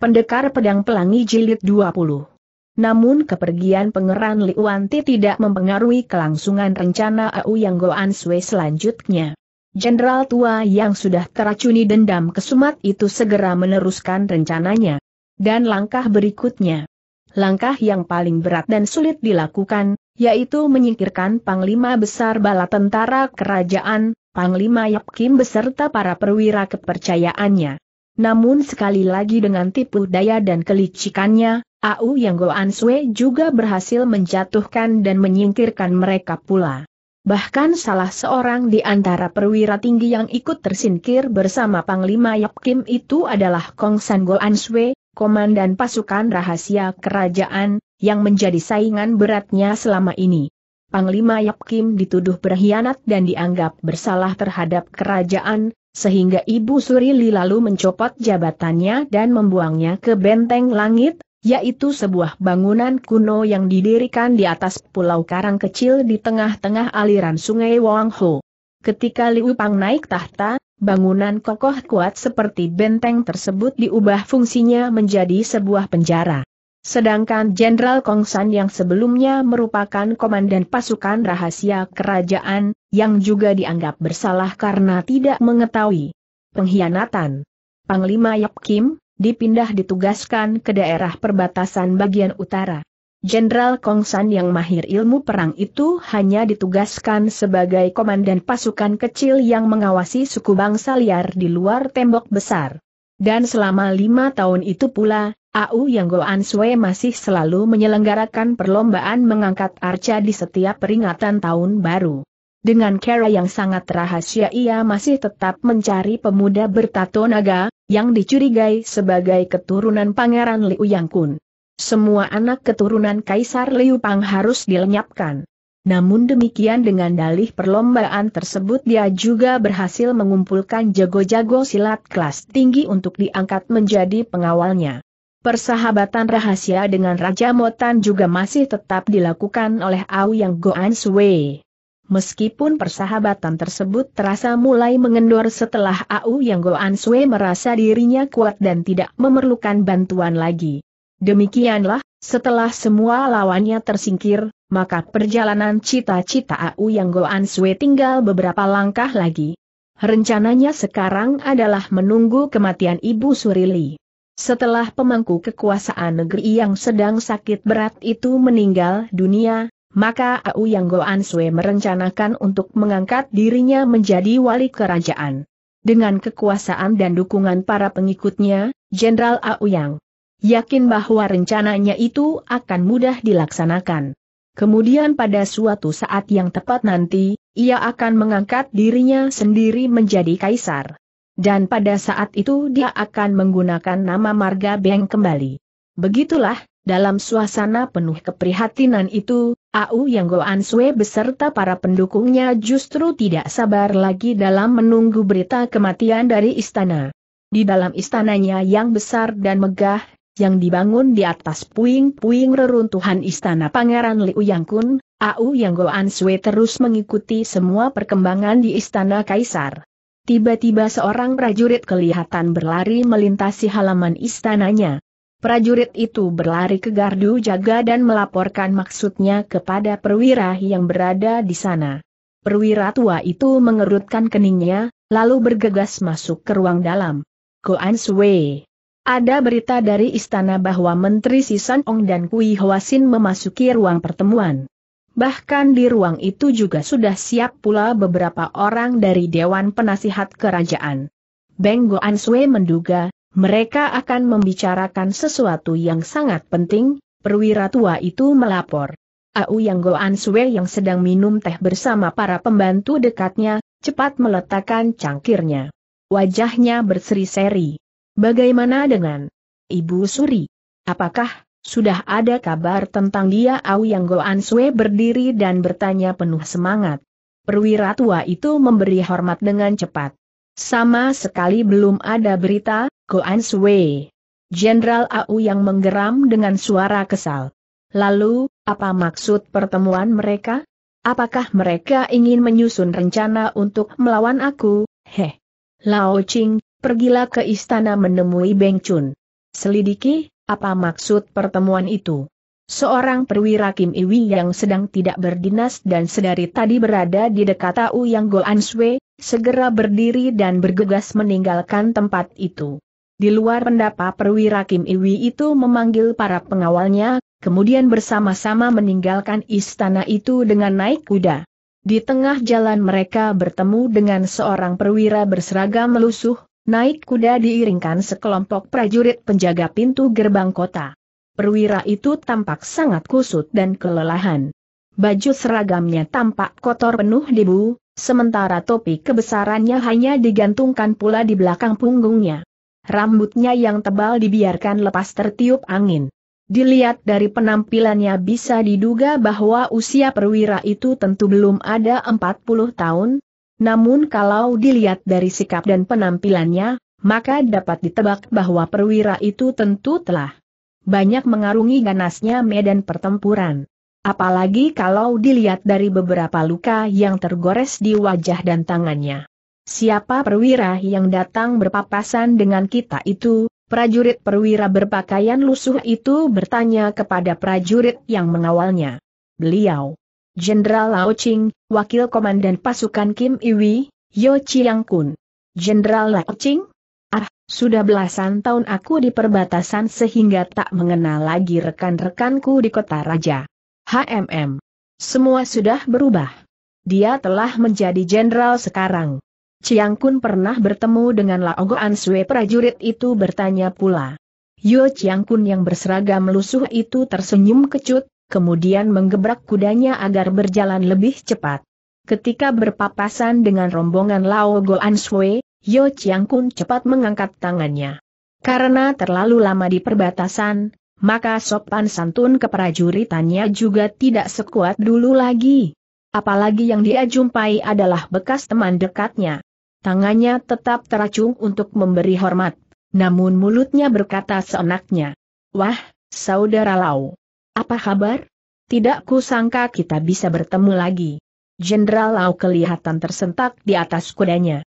Pendekar Pedang Pelangi Jilid 20 Namun kepergian pengeran Liuanti tidak mempengaruhi kelangsungan rencana Au Yang Goan Sui selanjutnya. Jenderal tua yang sudah teracuni dendam kesumat itu segera meneruskan rencananya. Dan langkah berikutnya. Langkah yang paling berat dan sulit dilakukan, yaitu menyingkirkan Panglima Besar Bala Tentara Kerajaan, Panglima Yap Kim beserta para perwira kepercayaannya. Namun sekali lagi dengan tipu daya dan kelicikannya, Au Yang Goan Sui juga berhasil menjatuhkan dan menyingkirkan mereka pula. Bahkan salah seorang di antara perwira tinggi yang ikut tersingkir bersama Panglima Yap Kim itu adalah Kong San Goan Sui, komandan pasukan rahasia kerajaan, yang menjadi saingan beratnya selama ini. Panglima Yap Kim dituduh berkhianat dan dianggap bersalah terhadap kerajaan, sehingga Ibu Surili lalu mencopot jabatannya dan membuangnya ke benteng langit, yaitu sebuah bangunan kuno yang didirikan di atas pulau karang kecil di tengah-tengah aliran sungai Wangho. Ketika Liu Pang naik tahta, bangunan kokoh kuat seperti benteng tersebut diubah fungsinya menjadi sebuah penjara. Sedangkan Jenderal Kongsan yang sebelumnya merupakan komandan pasukan rahasia kerajaan, yang juga dianggap bersalah karena tidak mengetahui pengkhianatan. Panglima Yap Kim, dipindah ditugaskan ke daerah perbatasan bagian utara. Jenderal Kongsan yang mahir ilmu perang itu hanya ditugaskan sebagai komandan pasukan kecil yang mengawasi suku bangsa liar di luar tembok besar. Dan selama lima tahun itu pula, AU Yang Yanggo Sui masih selalu menyelenggarakan perlombaan mengangkat arca di setiap peringatan tahun baru. Dengan cara yang sangat rahasia ia masih tetap mencari pemuda bertato naga, yang dicurigai sebagai keturunan Pangeran Liu Yang Kun. Semua anak keturunan Kaisar Liu Pang harus dilenyapkan. Namun demikian dengan dalih perlombaan tersebut dia juga berhasil mengumpulkan jago-jago silat kelas tinggi untuk diangkat menjadi pengawalnya. Persahabatan rahasia dengan Raja Motan juga masih tetap dilakukan oleh Yang Goan Sui. Meskipun persahabatan tersebut terasa mulai mengendor setelah Yang Goan Sui merasa dirinya kuat dan tidak memerlukan bantuan lagi. Demikianlah, setelah semua lawannya tersingkir, maka perjalanan cita-cita Yang Goan Sui tinggal beberapa langkah lagi. Rencananya sekarang adalah menunggu kematian Ibu Surili. Setelah pemangku kekuasaan negeri yang sedang sakit berat itu meninggal dunia, maka Au Yang Goan Sui merencanakan untuk mengangkat dirinya menjadi wali kerajaan. Dengan kekuasaan dan dukungan para pengikutnya, Jenderal Au Yang yakin bahwa rencananya itu akan mudah dilaksanakan. Kemudian pada suatu saat yang tepat nanti, ia akan mengangkat dirinya sendiri menjadi kaisar. Dan pada saat itu dia akan menggunakan nama Marga Beng kembali. Begitulah, dalam suasana penuh keprihatinan itu, Au Yang Goan Sue beserta para pendukungnya justru tidak sabar lagi dalam menunggu berita kematian dari istana. Di dalam istananya yang besar dan megah, yang dibangun di atas puing-puing reruntuhan istana Pangeran Liu Yang Kun, Au Yang Goan Sui terus mengikuti semua perkembangan di istana Kaisar. Tiba-tiba seorang prajurit kelihatan berlari melintasi halaman istananya. Prajurit itu berlari ke gardu jaga dan melaporkan maksudnya kepada perwira yang berada di sana. Perwira tua itu mengerutkan keningnya, lalu bergegas masuk ke ruang dalam. Koan Sui. Ada berita dari istana bahwa Menteri Sisan Ong dan Kui Hwasin memasuki ruang pertemuan. Bahkan di ruang itu juga sudah siap pula beberapa orang dari Dewan Penasihat Kerajaan. Beng Goan Sue menduga, mereka akan membicarakan sesuatu yang sangat penting, perwira tua itu melapor. Au Yang Goan Sue yang sedang minum teh bersama para pembantu dekatnya, cepat meletakkan cangkirnya. Wajahnya berseri-seri. Bagaimana dengan Ibu Suri? Apakah sudah ada kabar tentang dia Au Yang Goan Sue berdiri dan bertanya penuh semangat. Perwira tua itu memberi hormat dengan cepat. Sama sekali belum ada berita, Goan Sue. Jenderal Au yang menggeram dengan suara kesal. Lalu, apa maksud pertemuan mereka? Apakah mereka ingin menyusun rencana untuk melawan aku? Heh. Lao Ching, pergilah ke istana menemui Beng Chun. Selidiki, apa maksud pertemuan itu? Seorang perwira Kim Iwi yang sedang tidak berdinas dan sedari tadi berada di dekat Tau Yang Go Answe, segera berdiri dan bergegas meninggalkan tempat itu. Di luar pendapa perwira Kim Iwi itu memanggil para pengawalnya, kemudian bersama-sama meninggalkan istana itu dengan naik kuda. Di tengah jalan mereka bertemu dengan seorang perwira berseragam melusuh, Naik kuda diiringkan sekelompok prajurit penjaga pintu gerbang kota. Perwira itu tampak sangat kusut dan kelelahan. Baju seragamnya tampak kotor penuh debu, sementara topi kebesarannya hanya digantungkan pula di belakang punggungnya. Rambutnya yang tebal dibiarkan lepas tertiup angin. Dilihat dari penampilannya bisa diduga bahwa usia perwira itu tentu belum ada 40 tahun, namun kalau dilihat dari sikap dan penampilannya, maka dapat ditebak bahwa perwira itu tentu telah banyak mengarungi ganasnya medan pertempuran. Apalagi kalau dilihat dari beberapa luka yang tergores di wajah dan tangannya. Siapa perwira yang datang berpapasan dengan kita itu? Prajurit perwira berpakaian lusuh itu bertanya kepada prajurit yang mengawalnya. Beliau Jenderal Lao Ching, Wakil Komandan Pasukan Kim Iwi, Yo Chiang Kun. Jenderal Lao Ching? Ah, sudah belasan tahun aku di perbatasan sehingga tak mengenal lagi rekan-rekanku di kota raja. HMM. Semua sudah berubah. Dia telah menjadi jenderal sekarang. Chiang Kun pernah bertemu dengan Lao Goan Sue prajurit itu bertanya pula. Yo Chiang Kun yang berseragam lusuh itu tersenyum kecut, kemudian menggebrak kudanya agar berjalan lebih cepat. Ketika berpapasan dengan rombongan Lao Goan Sui, Yo Chiang Kun cepat mengangkat tangannya. Karena terlalu lama di perbatasan, maka sopan santun keprajuritannya juga tidak sekuat dulu lagi. Apalagi yang dia jumpai adalah bekas teman dekatnya. Tangannya tetap teracung untuk memberi hormat, namun mulutnya berkata seenaknya. Wah, saudara Lau. Apa kabar? Tidak kusangka kita bisa bertemu lagi. Jenderal Lau kelihatan tersentak di atas kudanya.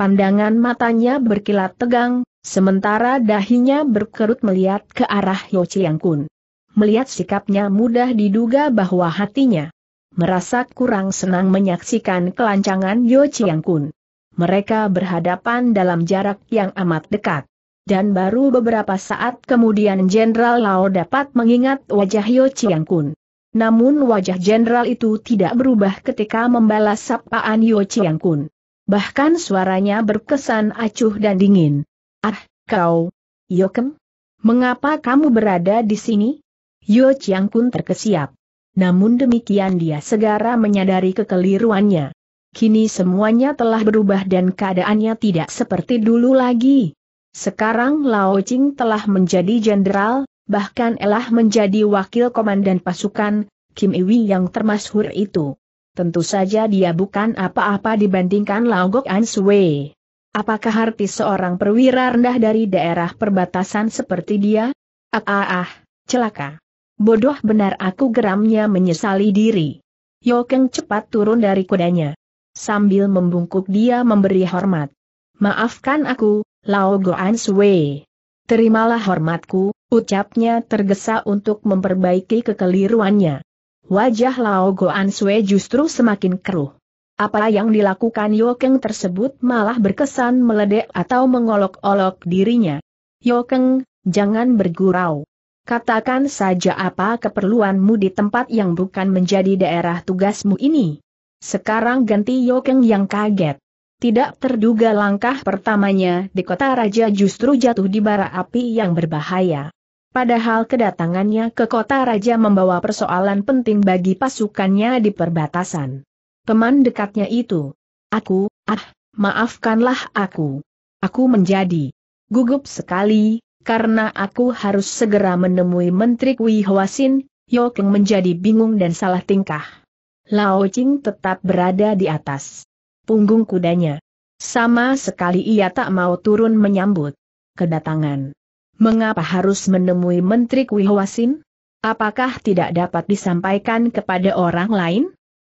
Pandangan matanya berkilat tegang, sementara dahinya berkerut melihat ke arah Yo Chiang Kun. Melihat sikapnya mudah diduga bahwa hatinya merasa kurang senang menyaksikan kelancangan Yo Chiang Kun. Mereka berhadapan dalam jarak yang amat dekat dan baru beberapa saat kemudian Jenderal Lao dapat mengingat wajah Yo Chiang Kun. Namun wajah jenderal itu tidak berubah ketika membalas sapaan Yo Chiang Kun. Bahkan suaranya berkesan acuh dan dingin. Ah, kau, Kem? Mengapa kamu berada di sini? Yo Chiang Kun terkesiap. Namun demikian dia segera menyadari kekeliruannya. Kini semuanya telah berubah dan keadaannya tidak seperti dulu lagi. Sekarang Lao Ching telah menjadi jenderal, bahkan elah menjadi wakil komandan pasukan, Kim Iwi yang termasyhur itu. Tentu saja dia bukan apa-apa dibandingkan Lao Gok An Sui. Apakah arti seorang perwira rendah dari daerah perbatasan seperti dia? Ah ah ah, celaka. Bodoh benar aku geramnya menyesali diri. Yokeng cepat turun dari kudanya. Sambil membungkuk dia memberi hormat. Maafkan aku, Lao Goan Sui. Terimalah hormatku, ucapnya tergesa untuk memperbaiki kekeliruannya. Wajah Lao Goan Sui justru semakin keruh. Apa yang dilakukan Yokeng tersebut malah berkesan meledek atau mengolok-olok dirinya. Yokeng, jangan bergurau. Katakan saja apa keperluanmu di tempat yang bukan menjadi daerah tugasmu ini. Sekarang ganti Yokeng yang kaget. Tidak terduga langkah pertamanya di kota raja justru jatuh di bara api yang berbahaya. Padahal kedatangannya ke kota raja membawa persoalan penting bagi pasukannya di perbatasan. Teman dekatnya itu. Aku, ah, maafkanlah aku. Aku menjadi gugup sekali, karena aku harus segera menemui Menteri Kui Hwasin, Yokeng menjadi bingung dan salah tingkah. Lao Ching tetap berada di atas punggung kudanya. Sama sekali ia tak mau turun menyambut kedatangan. Mengapa harus menemui Menteri Kuihwasin? Apakah tidak dapat disampaikan kepada orang lain?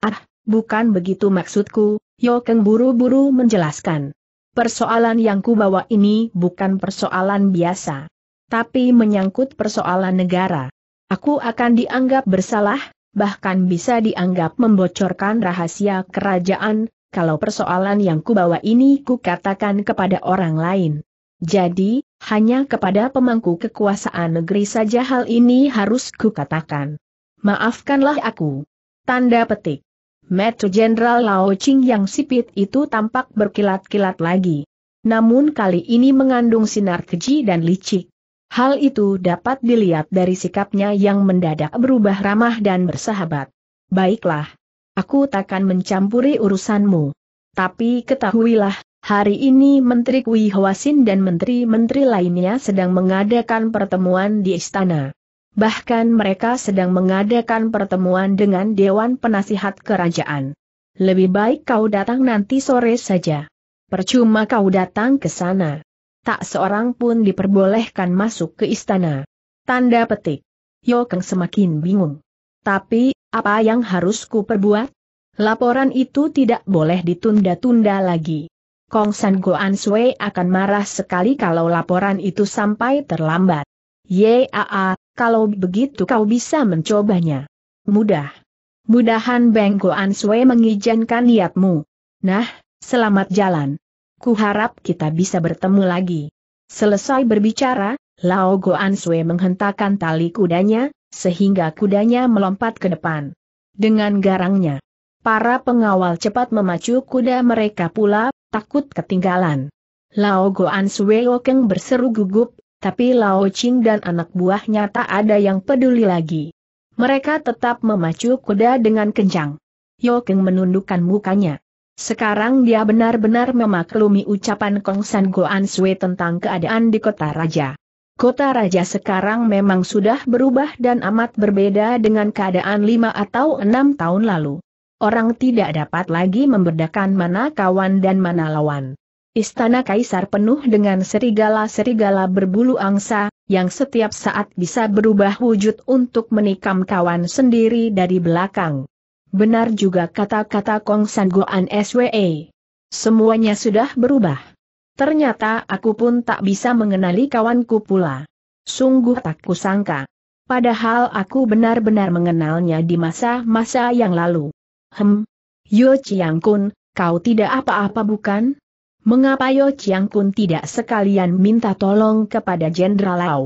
Ah, bukan begitu maksudku, Yokeng buru-buru menjelaskan. Persoalan yang kubawa ini bukan persoalan biasa. Tapi menyangkut persoalan negara. Aku akan dianggap bersalah, bahkan bisa dianggap membocorkan rahasia kerajaan, kalau persoalan yang kubawa ini kukatakan kepada orang lain. Jadi, hanya kepada pemangku kekuasaan negeri saja hal ini harus kukatakan. Maafkanlah aku. Tanda petik. Metro Jenderal Lao Ching yang sipit itu tampak berkilat-kilat lagi. Namun kali ini mengandung sinar keji dan licik. Hal itu dapat dilihat dari sikapnya yang mendadak berubah ramah dan bersahabat. Baiklah, Aku takkan mencampuri urusanmu. Tapi ketahuilah, hari ini Menteri Kui Hwasin dan menteri-menteri lainnya sedang mengadakan pertemuan di istana. Bahkan mereka sedang mengadakan pertemuan dengan Dewan Penasihat Kerajaan. Lebih baik kau datang nanti sore saja. Percuma kau datang ke sana. Tak seorang pun diperbolehkan masuk ke istana. Tanda petik. Yokeng semakin bingung. Tapi, apa yang harus ku perbuat? Laporan itu tidak boleh ditunda-tunda lagi. Kong San Goan Sui akan marah sekali kalau laporan itu sampai terlambat. Yaa, kalau begitu kau bisa mencobanya. Mudah. Mudahan Beng Goan Sui mengizinkan niatmu. Nah, selamat jalan. Kuharap kita bisa bertemu lagi. Selesai berbicara, Lao Goan Sui menghentakkan tali kudanya, sehingga kudanya melompat ke depan. Dengan garangnya, para pengawal cepat memacu kuda mereka pula, takut ketinggalan. Lao Goan Suweokeng berseru gugup, tapi Lao Ching dan anak buahnya tak ada yang peduli lagi. Mereka tetap memacu kuda dengan kencang. Yokeng menundukkan mukanya. Sekarang dia benar-benar memaklumi ucapan Kong San Goan Sui tentang keadaan di kota raja. Kota Raja sekarang memang sudah berubah dan amat berbeda dengan keadaan lima atau enam tahun lalu. Orang tidak dapat lagi membedakan mana kawan dan mana lawan. Istana Kaisar penuh dengan serigala-serigala berbulu angsa, yang setiap saat bisa berubah wujud untuk menikam kawan sendiri dari belakang. Benar juga kata-kata Kong San Goan SWE. Semuanya sudah berubah. Ternyata aku pun tak bisa mengenali kawanku pula. Sungguh tak kusangka. Padahal aku benar-benar mengenalnya di masa-masa yang lalu. Hem, Yo Chiang Kun, kau tidak apa-apa bukan? Mengapa Yo Chiang Kun tidak sekalian minta tolong kepada Jenderal Lau?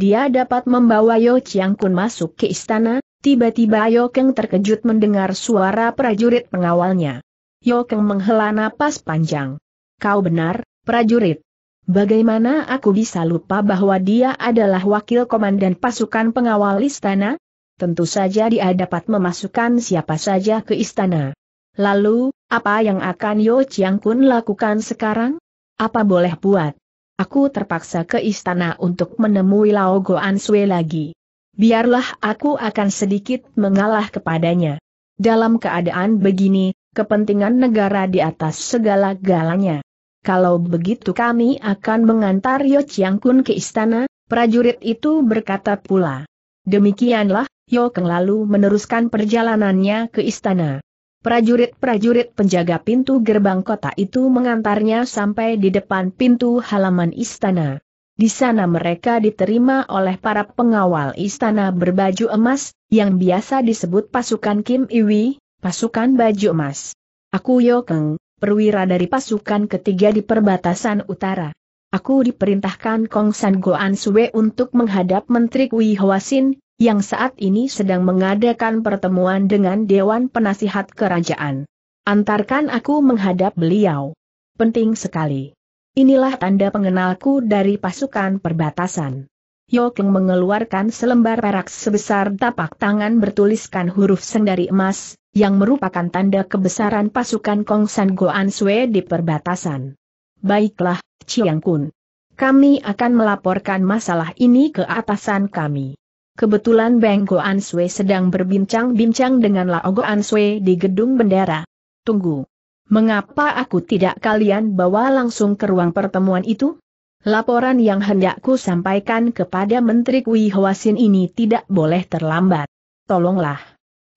Dia dapat membawa Yo Chiang Kun masuk ke istana, tiba-tiba Yo Keng terkejut mendengar suara prajurit pengawalnya. Yo Keng menghela napas panjang. Kau benar, prajurit. Bagaimana aku bisa lupa bahwa dia adalah wakil komandan pasukan pengawal istana? Tentu saja dia dapat memasukkan siapa saja ke istana. Lalu, apa yang akan Yo Chiang Kun lakukan sekarang? Apa boleh buat? Aku terpaksa ke istana untuk menemui Lao Goan Sui lagi. Biarlah aku akan sedikit mengalah kepadanya. Dalam keadaan begini, kepentingan negara di atas segala galanya kalau begitu kami akan mengantar Yo Chiang Kun ke istana, prajurit itu berkata pula. Demikianlah, Yo Keng lalu meneruskan perjalanannya ke istana. Prajurit-prajurit penjaga pintu gerbang kota itu mengantarnya sampai di depan pintu halaman istana. Di sana mereka diterima oleh para pengawal istana berbaju emas, yang biasa disebut pasukan Kim Iwi, pasukan baju emas. Aku Yo Keng, perwira dari pasukan ketiga di perbatasan utara. Aku diperintahkan Kong San Goan Sue untuk menghadap Menteri Kui Hwasin, yang saat ini sedang mengadakan pertemuan dengan Dewan Penasihat Kerajaan. Antarkan aku menghadap beliau. Penting sekali. Inilah tanda pengenalku dari pasukan perbatasan. Yokeng mengeluarkan selembar perak sebesar tapak tangan bertuliskan huruf seng dari emas, yang merupakan tanda kebesaran pasukan Kongsan Goan Sui di perbatasan. Baiklah, Chiang Kun. Kami akan melaporkan masalah ini ke atasan kami. Kebetulan Beng Goan Sui sedang berbincang-bincang dengan Lao Goan Sui di gedung bendera. Tunggu. Mengapa aku tidak kalian bawa langsung ke ruang pertemuan itu? Laporan yang hendakku sampaikan kepada Menteri Kui Hwasin ini tidak boleh terlambat. Tolonglah.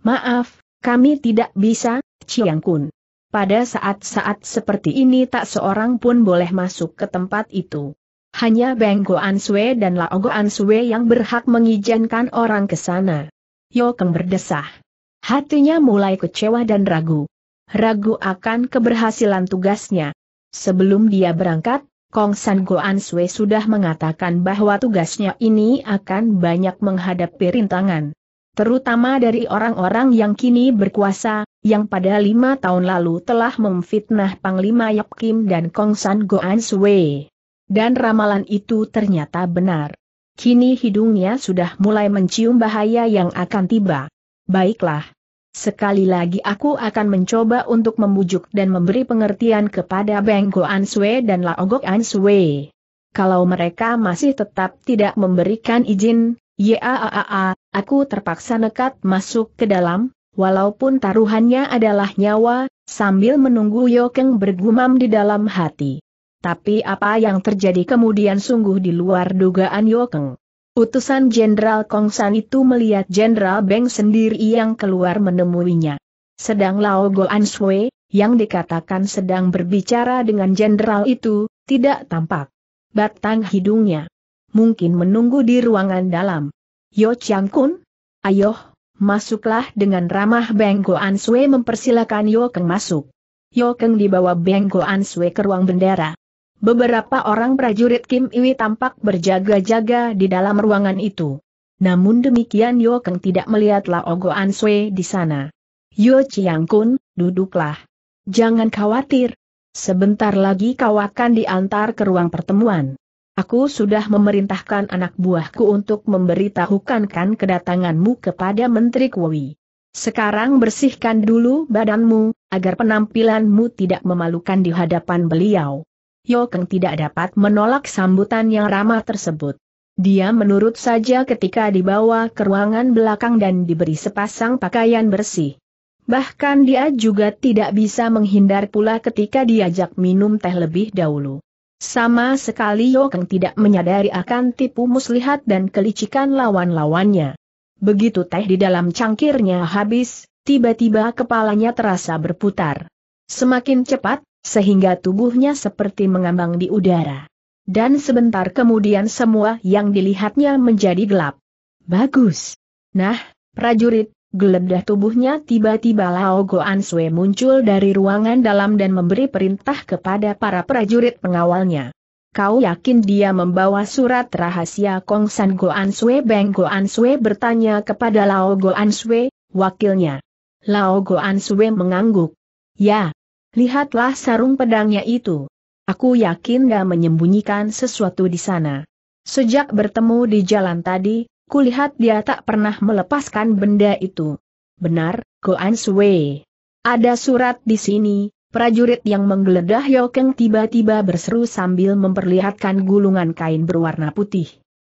Maaf, kami tidak bisa, Chiang Kun. Pada saat-saat seperti ini tak seorang pun boleh masuk ke tempat itu. Hanya Beng Goan Sui dan Lao Goan Sui yang berhak mengizinkan orang ke sana. Yo Yokeng berdesah. Hatinya mulai kecewa dan ragu. Ragu akan keberhasilan tugasnya. Sebelum dia berangkat, Kong San Goan Sui sudah mengatakan bahwa tugasnya ini akan banyak menghadapi rintangan terutama dari orang-orang yang kini berkuasa, yang pada lima tahun lalu telah memfitnah Panglima Yap Kim dan Kong San Goan Sui. Dan ramalan itu ternyata benar. Kini hidungnya sudah mulai mencium bahaya yang akan tiba. Baiklah. Sekali lagi aku akan mencoba untuk membujuk dan memberi pengertian kepada Beng Goan Sui dan Laogok An Sui. Kalau mereka masih tetap tidak memberikan izin, Yaaaa, aku terpaksa nekat masuk ke dalam, walaupun taruhannya adalah nyawa, sambil menunggu Yokeng bergumam di dalam hati. Tapi apa yang terjadi kemudian sungguh di luar dugaan Yokeng. Utusan Jenderal Kongsan itu melihat Jenderal Beng sendiri yang keluar menemuinya. Sedang Lao Goan Sui, yang dikatakan sedang berbicara dengan Jenderal itu, tidak tampak. Batang hidungnya mungkin menunggu di ruangan dalam. Yo Chiang Kun? Ayo, masuklah dengan ramah Beng An Sue mempersilakan Yo Keng masuk. Yo Keng dibawa Beng An Sue ke ruang bendera. Beberapa orang prajurit Kim Iwi tampak berjaga-jaga di dalam ruangan itu. Namun demikian Yo Keng tidak melihat Lao oh An Sue di sana. Yo Chiang Kun, duduklah. Jangan khawatir. Sebentar lagi kau akan diantar ke ruang pertemuan. Aku sudah memerintahkan anak buahku untuk memberitahukan kan kedatanganmu kepada Menteri Kuwi. Sekarang bersihkan dulu badanmu, agar penampilanmu tidak memalukan di hadapan beliau. Yokeng tidak dapat menolak sambutan yang ramah tersebut. Dia menurut saja ketika dibawa ke ruangan belakang dan diberi sepasang pakaian bersih. Bahkan dia juga tidak bisa menghindar pula ketika diajak minum teh lebih dahulu. Sama sekali Yokeng tidak menyadari akan tipu muslihat dan kelicikan lawan-lawannya. Begitu teh di dalam cangkirnya habis, tiba-tiba kepalanya terasa berputar. Semakin cepat, sehingga tubuhnya seperti mengambang di udara. Dan sebentar kemudian semua yang dilihatnya menjadi gelap. Bagus. Nah, prajurit, Geledah tubuhnya tiba-tiba Lao Goan Sui muncul dari ruangan dalam dan memberi perintah kepada para prajurit pengawalnya. Kau yakin dia membawa surat rahasia Kong San Goan Sui Beng Goan Sui bertanya kepada Lao Goan Sui, wakilnya. Lao Goan Sui mengangguk. Ya. Lihatlah sarung pedangnya itu. Aku yakin dia menyembunyikan sesuatu di sana. Sejak bertemu di jalan tadi, kulihat dia tak pernah melepaskan benda itu. Benar, Goan Sui. Ada surat di sini, prajurit yang menggeledah Yokeng tiba-tiba berseru sambil memperlihatkan gulungan kain berwarna putih.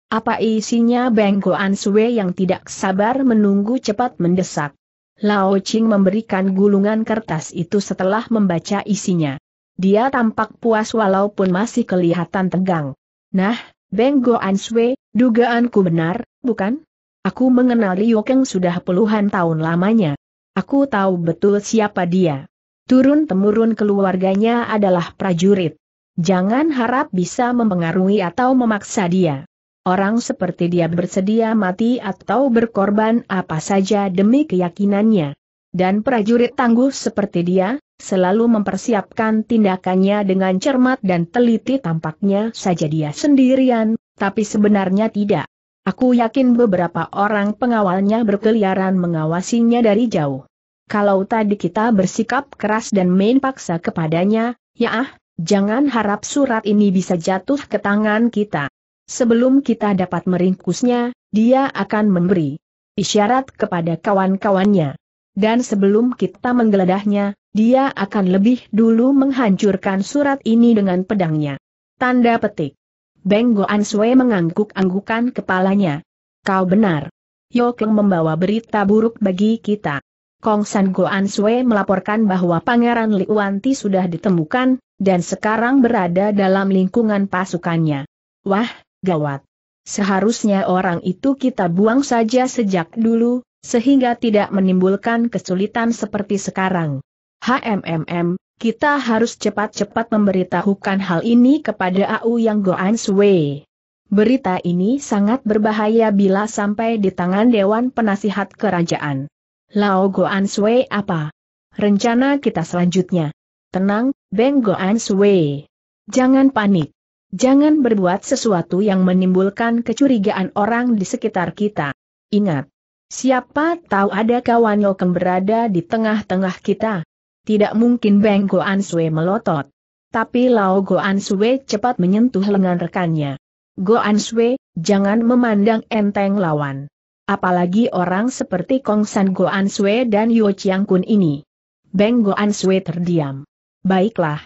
Apa isinya Beng Goan Sui yang tidak sabar menunggu cepat mendesak. Lao Ching memberikan gulungan kertas itu setelah membaca isinya. Dia tampak puas walaupun masih kelihatan tegang. Nah, Beng answe, dugaanku benar, bukan? Aku mengenal Liu Kang sudah puluhan tahun lamanya. Aku tahu betul siapa dia. Turun-temurun keluarganya adalah prajurit. Jangan harap bisa mempengaruhi atau memaksa dia. Orang seperti dia bersedia mati atau berkorban apa saja demi keyakinannya. Dan prajurit tangguh seperti dia, selalu mempersiapkan tindakannya dengan cermat dan teliti tampaknya saja dia sendirian, tapi sebenarnya tidak. Aku yakin beberapa orang pengawalnya berkeliaran mengawasinya dari jauh. Kalau tadi kita bersikap keras dan main paksa kepadanya, ya ah, jangan harap surat ini bisa jatuh ke tangan kita. Sebelum kita dapat meringkusnya, dia akan memberi isyarat kepada kawan-kawannya dan sebelum kita menggeledahnya, dia akan lebih dulu menghancurkan surat ini dengan pedangnya. Tanda petik. Beng Goan Sue mengangguk-anggukan kepalanya. Kau benar. Yokeng membawa berita buruk bagi kita. Kong San Goan Sue melaporkan bahwa Pangeran Liuanti sudah ditemukan, dan sekarang berada dalam lingkungan pasukannya. Wah, gawat. Seharusnya orang itu kita buang saja sejak dulu, sehingga tidak menimbulkan kesulitan seperti sekarang. HMMM, kita harus cepat-cepat memberitahukan hal ini kepada AU yang Goan Sui. Berita ini sangat berbahaya bila sampai di tangan Dewan Penasihat Kerajaan. Lao Goan Sui apa? Rencana kita selanjutnya. Tenang, Beng Goan Sui. Jangan panik. Jangan berbuat sesuatu yang menimbulkan kecurigaan orang di sekitar kita. Ingat, Siapa tahu ada kawan yang berada di tengah-tengah kita. Tidak mungkin Beng Goan Sue melotot. Tapi Lao Goan Sue cepat menyentuh lengan rekannya. Goan Sue, jangan memandang enteng lawan. Apalagi orang seperti Kong San Goan Sue dan Yo Chiang Kun ini. Beng Goan Sue terdiam. Baiklah.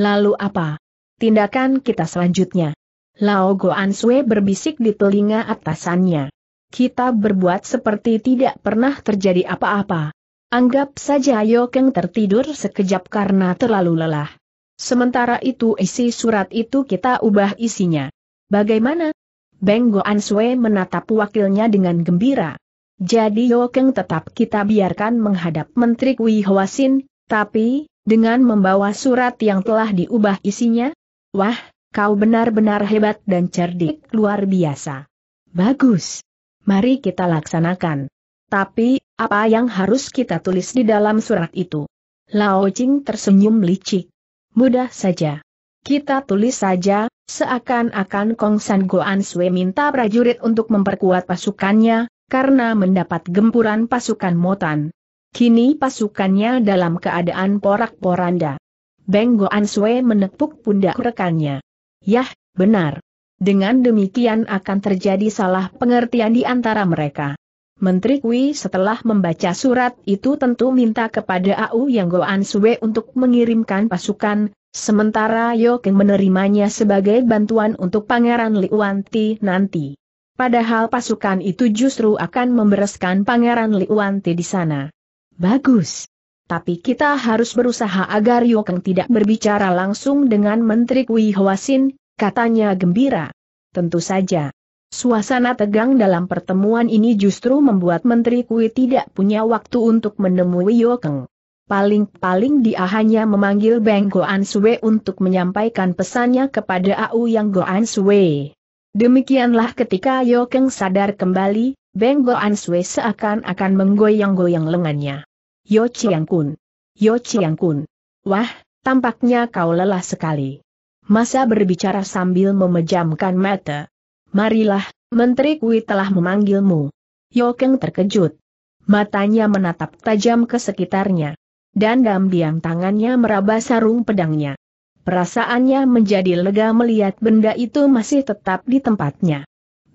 Lalu apa? Tindakan kita selanjutnya. Lao Goan Sue berbisik di telinga atasannya kita berbuat seperti tidak pernah terjadi apa-apa. Anggap saja Yokeng tertidur sekejap karena terlalu lelah. Sementara itu isi surat itu kita ubah isinya. Bagaimana? Beng Goan menatap wakilnya dengan gembira. Jadi Yokeng tetap kita biarkan menghadap Menteri Kui Hwasin, tapi, dengan membawa surat yang telah diubah isinya? Wah, kau benar-benar hebat dan cerdik luar biasa. Bagus mari kita laksanakan. Tapi, apa yang harus kita tulis di dalam surat itu? Lao Jing tersenyum licik. Mudah saja. Kita tulis saja, seakan-akan Kong San Goan Sui minta prajurit untuk memperkuat pasukannya, karena mendapat gempuran pasukan Motan. Kini pasukannya dalam keadaan porak-poranda. Beng Goan Sui menepuk pundak rekannya. Yah, benar. Dengan demikian akan terjadi salah pengertian di antara mereka. Menteri Kui setelah membaca surat itu tentu minta kepada Au Yang Goan Sue untuk mengirimkan pasukan, sementara Yoke menerimanya sebagai bantuan untuk Pangeran Liuanti nanti. Padahal pasukan itu justru akan membereskan Pangeran Liuanti di sana. Bagus. Tapi kita harus berusaha agar Yokeng tidak berbicara langsung dengan Menteri Kui Hwasin, Katanya gembira. Tentu saja. Suasana tegang dalam pertemuan ini justru membuat Menteri Kui tidak punya waktu untuk menemui Yokeng. Paling-paling dia hanya memanggil Beng Goan Sue untuk menyampaikan pesannya kepada Au Yang Goan Sue. Demikianlah ketika Yokeng sadar kembali, Beng Goan Sue seakan-akan menggoyang-goyang lengannya. Yo Chiang Kun. Yo Chiang Kun. Wah, tampaknya kau lelah sekali. Masa berbicara sambil memejamkan mata. Marilah, Menteri Kui telah memanggilmu. Yokeng terkejut. Matanya menatap tajam ke sekitarnya. dan diam diam tangannya meraba sarung pedangnya. Perasaannya menjadi lega melihat benda itu masih tetap di tempatnya.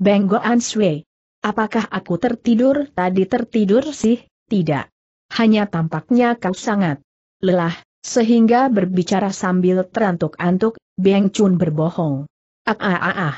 Benggo Anshui, Apakah aku tertidur tadi tertidur sih? Tidak. Hanya tampaknya kau sangat lelah, sehingga berbicara sambil terantuk-antuk, Beng Chun berbohong. Ah ah ah ah.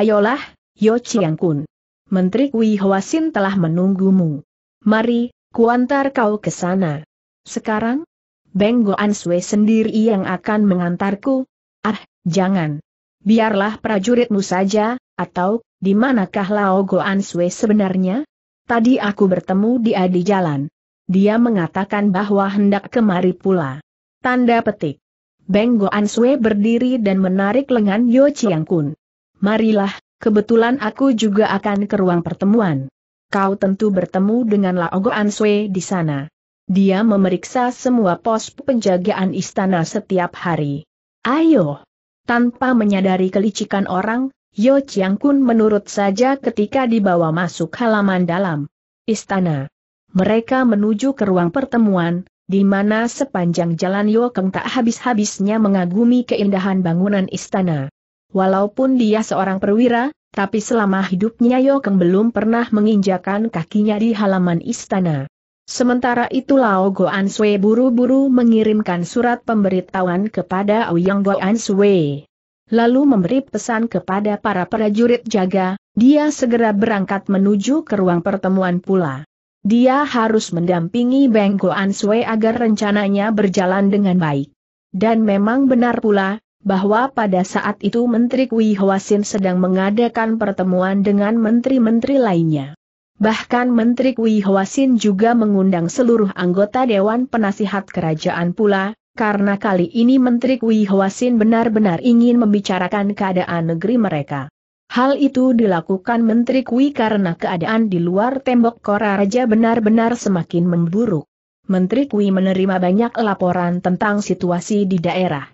Ayolah, Yo Chiang Kun. Menteri Kui Sin telah menunggumu. Mari, kuantar kau ke sana. Sekarang? Beng An Sui sendiri yang akan mengantarku? Ah, jangan. Biarlah prajuritmu saja, atau, di manakah Lao An Sui sebenarnya? Tadi aku bertemu dia di jalan. Dia mengatakan bahwa hendak kemari pula. Tanda petik. Beng Goan Sue berdiri dan menarik lengan Yo Chiang Kun. Marilah, kebetulan aku juga akan ke ruang pertemuan. Kau tentu bertemu dengan Lao Goan Sue di sana. Dia memeriksa semua pos penjagaan istana setiap hari. Ayo! Tanpa menyadari kelicikan orang, Yo Chiang Kun menurut saja ketika dibawa masuk halaman dalam istana. Mereka menuju ke ruang pertemuan, di mana sepanjang jalan Yokeng tak habis-habisnya mengagumi keindahan bangunan istana. Walaupun dia seorang perwira, tapi selama hidupnya Yokeng belum pernah menginjakan kakinya di halaman istana. Sementara itu Lao Goan Sui buru-buru mengirimkan surat pemberitahuan kepada Ouyang Goan Sui. Lalu memberi pesan kepada para prajurit jaga, dia segera berangkat menuju ke ruang pertemuan pula. Dia harus mendampingi Beng Goan Sue agar rencananya berjalan dengan baik. Dan memang benar pula, bahwa pada saat itu Menteri Kui Hwasin sedang mengadakan pertemuan dengan menteri-menteri lainnya. Bahkan Menteri Kui Hwasin juga mengundang seluruh anggota Dewan Penasihat Kerajaan pula, karena kali ini Menteri Kui Hwasin benar-benar ingin membicarakan keadaan negeri mereka. Hal itu dilakukan Menteri Kui karena keadaan di luar tembok Kora Raja benar-benar semakin memburuk. Menteri Kui menerima banyak laporan tentang situasi di daerah.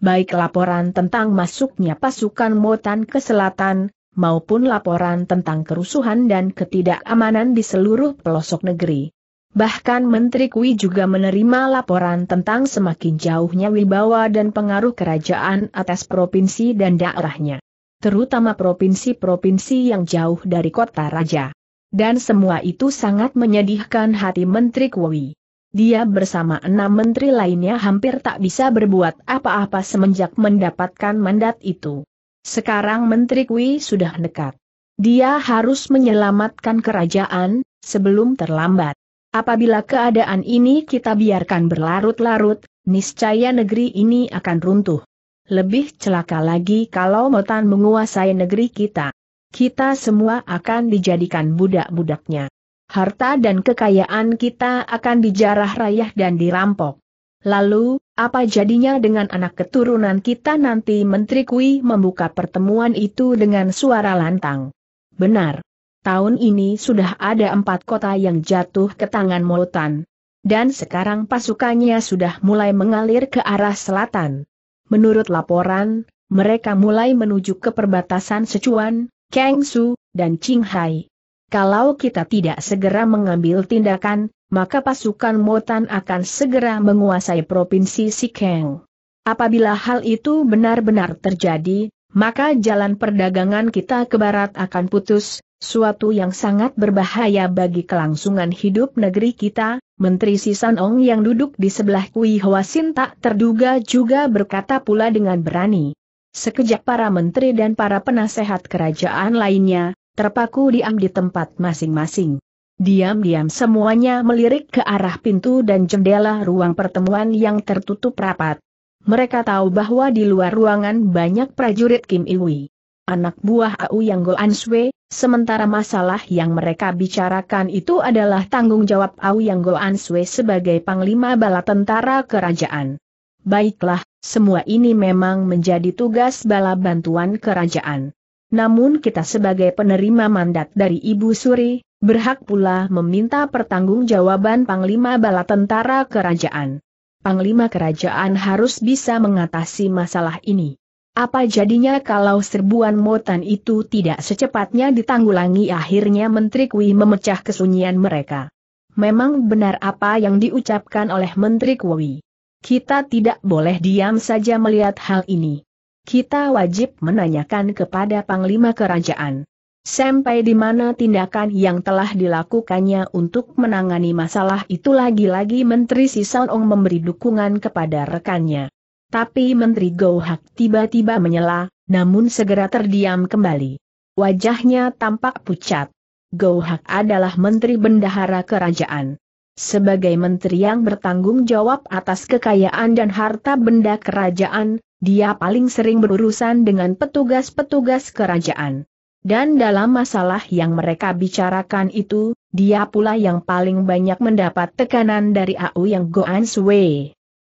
Baik laporan tentang masuknya pasukan Motan ke selatan, maupun laporan tentang kerusuhan dan ketidakamanan di seluruh pelosok negeri. Bahkan Menteri Kui juga menerima laporan tentang semakin jauhnya wibawa dan pengaruh kerajaan atas provinsi dan daerahnya terutama provinsi-provinsi yang jauh dari kota raja. Dan semua itu sangat menyedihkan hati Menteri Kuwi. Dia bersama enam menteri lainnya hampir tak bisa berbuat apa-apa semenjak mendapatkan mandat itu. Sekarang Menteri Kui sudah dekat. Dia harus menyelamatkan kerajaan, sebelum terlambat. Apabila keadaan ini kita biarkan berlarut-larut, niscaya negeri ini akan runtuh. Lebih celaka lagi kalau Motan menguasai negeri kita. Kita semua akan dijadikan budak-budaknya. Harta dan kekayaan kita akan dijarah rayah dan dirampok. Lalu, apa jadinya dengan anak keturunan kita nanti Menteri Kui membuka pertemuan itu dengan suara lantang. Benar. Tahun ini sudah ada empat kota yang jatuh ke tangan Motan. Dan sekarang pasukannya sudah mulai mengalir ke arah selatan. Menurut laporan, mereka mulai menuju ke perbatasan Sichuan, Kangsu, dan Qinghai. Kalau kita tidak segera mengambil tindakan, maka pasukan Motan akan segera menguasai provinsi Sikeng. Apabila hal itu benar-benar terjadi, maka jalan perdagangan kita ke barat akan putus, Suatu yang sangat berbahaya bagi kelangsungan hidup negeri kita, Menteri Sisanong yang duduk di sebelah Kui Hwasin tak terduga juga berkata pula dengan berani. Sekejap para menteri dan para penasehat kerajaan lainnya, terpaku diam di tempat masing-masing. Diam-diam semuanya melirik ke arah pintu dan jendela ruang pertemuan yang tertutup rapat. Mereka tahu bahwa di luar ruangan banyak prajurit Kim Iwi. Anak buah Au Yang Goan swe Sementara masalah yang mereka bicarakan itu adalah tanggung jawab Aoyang Goan Sui sebagai Panglima Bala Tentara Kerajaan. Baiklah, semua ini memang menjadi tugas bala bantuan kerajaan. Namun kita sebagai penerima mandat dari Ibu Suri, berhak pula meminta pertanggungjawaban Panglima Bala Tentara Kerajaan. Panglima Kerajaan harus bisa mengatasi masalah ini. Apa jadinya kalau serbuan Motan itu tidak secepatnya ditanggulangi akhirnya Menteri Kui memecah kesunyian mereka. Memang benar apa yang diucapkan oleh Menteri Kui. Kita tidak boleh diam saja melihat hal ini. Kita wajib menanyakan kepada Panglima Kerajaan. Sampai di mana tindakan yang telah dilakukannya untuk menangani masalah itu lagi-lagi Menteri Sisaun memberi dukungan kepada rekannya. Tapi Menteri Gohak tiba-tiba menyela, namun segera terdiam kembali. Wajahnya tampak pucat. Gohak adalah Menteri Bendahara Kerajaan. Sebagai menteri yang bertanggung jawab atas kekayaan dan harta benda kerajaan, dia paling sering berurusan dengan petugas-petugas kerajaan. Dan dalam masalah yang mereka bicarakan itu, dia pula yang paling banyak mendapat tekanan dari Au Yang Goan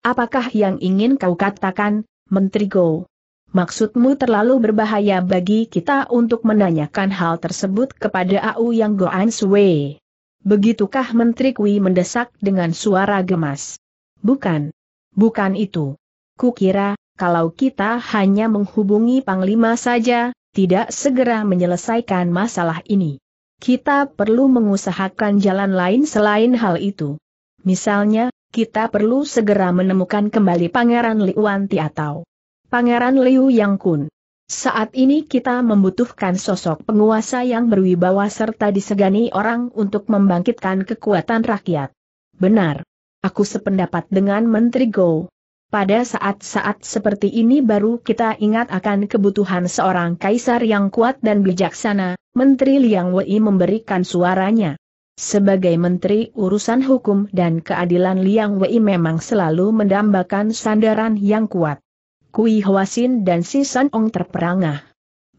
Apakah yang ingin kau katakan, Menteri Go? Maksudmu terlalu berbahaya bagi kita untuk menanyakan hal tersebut kepada Au Yang Goan Sui. Begitukah Menteri Kui mendesak dengan suara gemas? Bukan. Bukan itu. Kukira, kalau kita hanya menghubungi Panglima saja, tidak segera menyelesaikan masalah ini. Kita perlu mengusahakan jalan lain selain hal itu. Misalnya, kita perlu segera menemukan kembali Pangeran Liu Ti atau Pangeran Liu Yang Kun. Saat ini kita membutuhkan sosok penguasa yang berwibawa serta disegani orang untuk membangkitkan kekuatan rakyat. Benar. Aku sependapat dengan Menteri Go. Pada saat-saat seperti ini baru kita ingat akan kebutuhan seorang kaisar yang kuat dan bijaksana, Menteri Liang Wei memberikan suaranya. Sebagai Menteri Urusan Hukum dan Keadilan Liang Wei memang selalu mendambakan sandaran yang kuat. Kui Hwasin dan Si San Ong terperangah.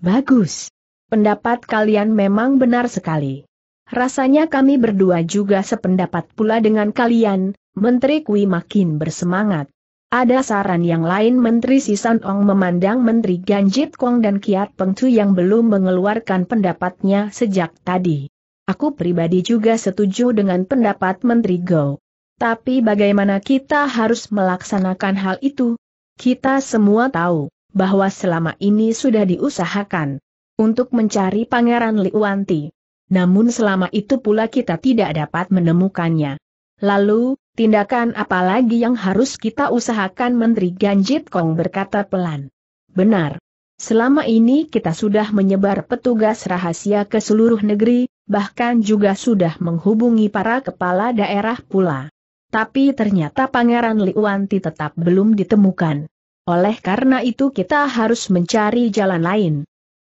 Bagus. Pendapat kalian memang benar sekali. Rasanya kami berdua juga sependapat pula dengan kalian, Menteri Kui makin bersemangat. Ada saran yang lain Menteri Si San Ong memandang Menteri Ganjit Kong dan Kiat Pengcu yang belum mengeluarkan pendapatnya sejak tadi. Aku pribadi juga setuju dengan pendapat Menteri Go. Tapi bagaimana kita harus melaksanakan hal itu? Kita semua tahu bahwa selama ini sudah diusahakan untuk mencari Pangeran Liwanti. Namun selama itu pula kita tidak dapat menemukannya. Lalu, tindakan apa lagi yang harus kita usahakan Menteri Ganjit Kong berkata pelan. Benar. Selama ini kita sudah menyebar petugas rahasia ke seluruh negeri, bahkan juga sudah menghubungi para kepala daerah pula. Tapi ternyata Pangeran Liwanti tetap belum ditemukan. Oleh karena itu kita harus mencari jalan lain.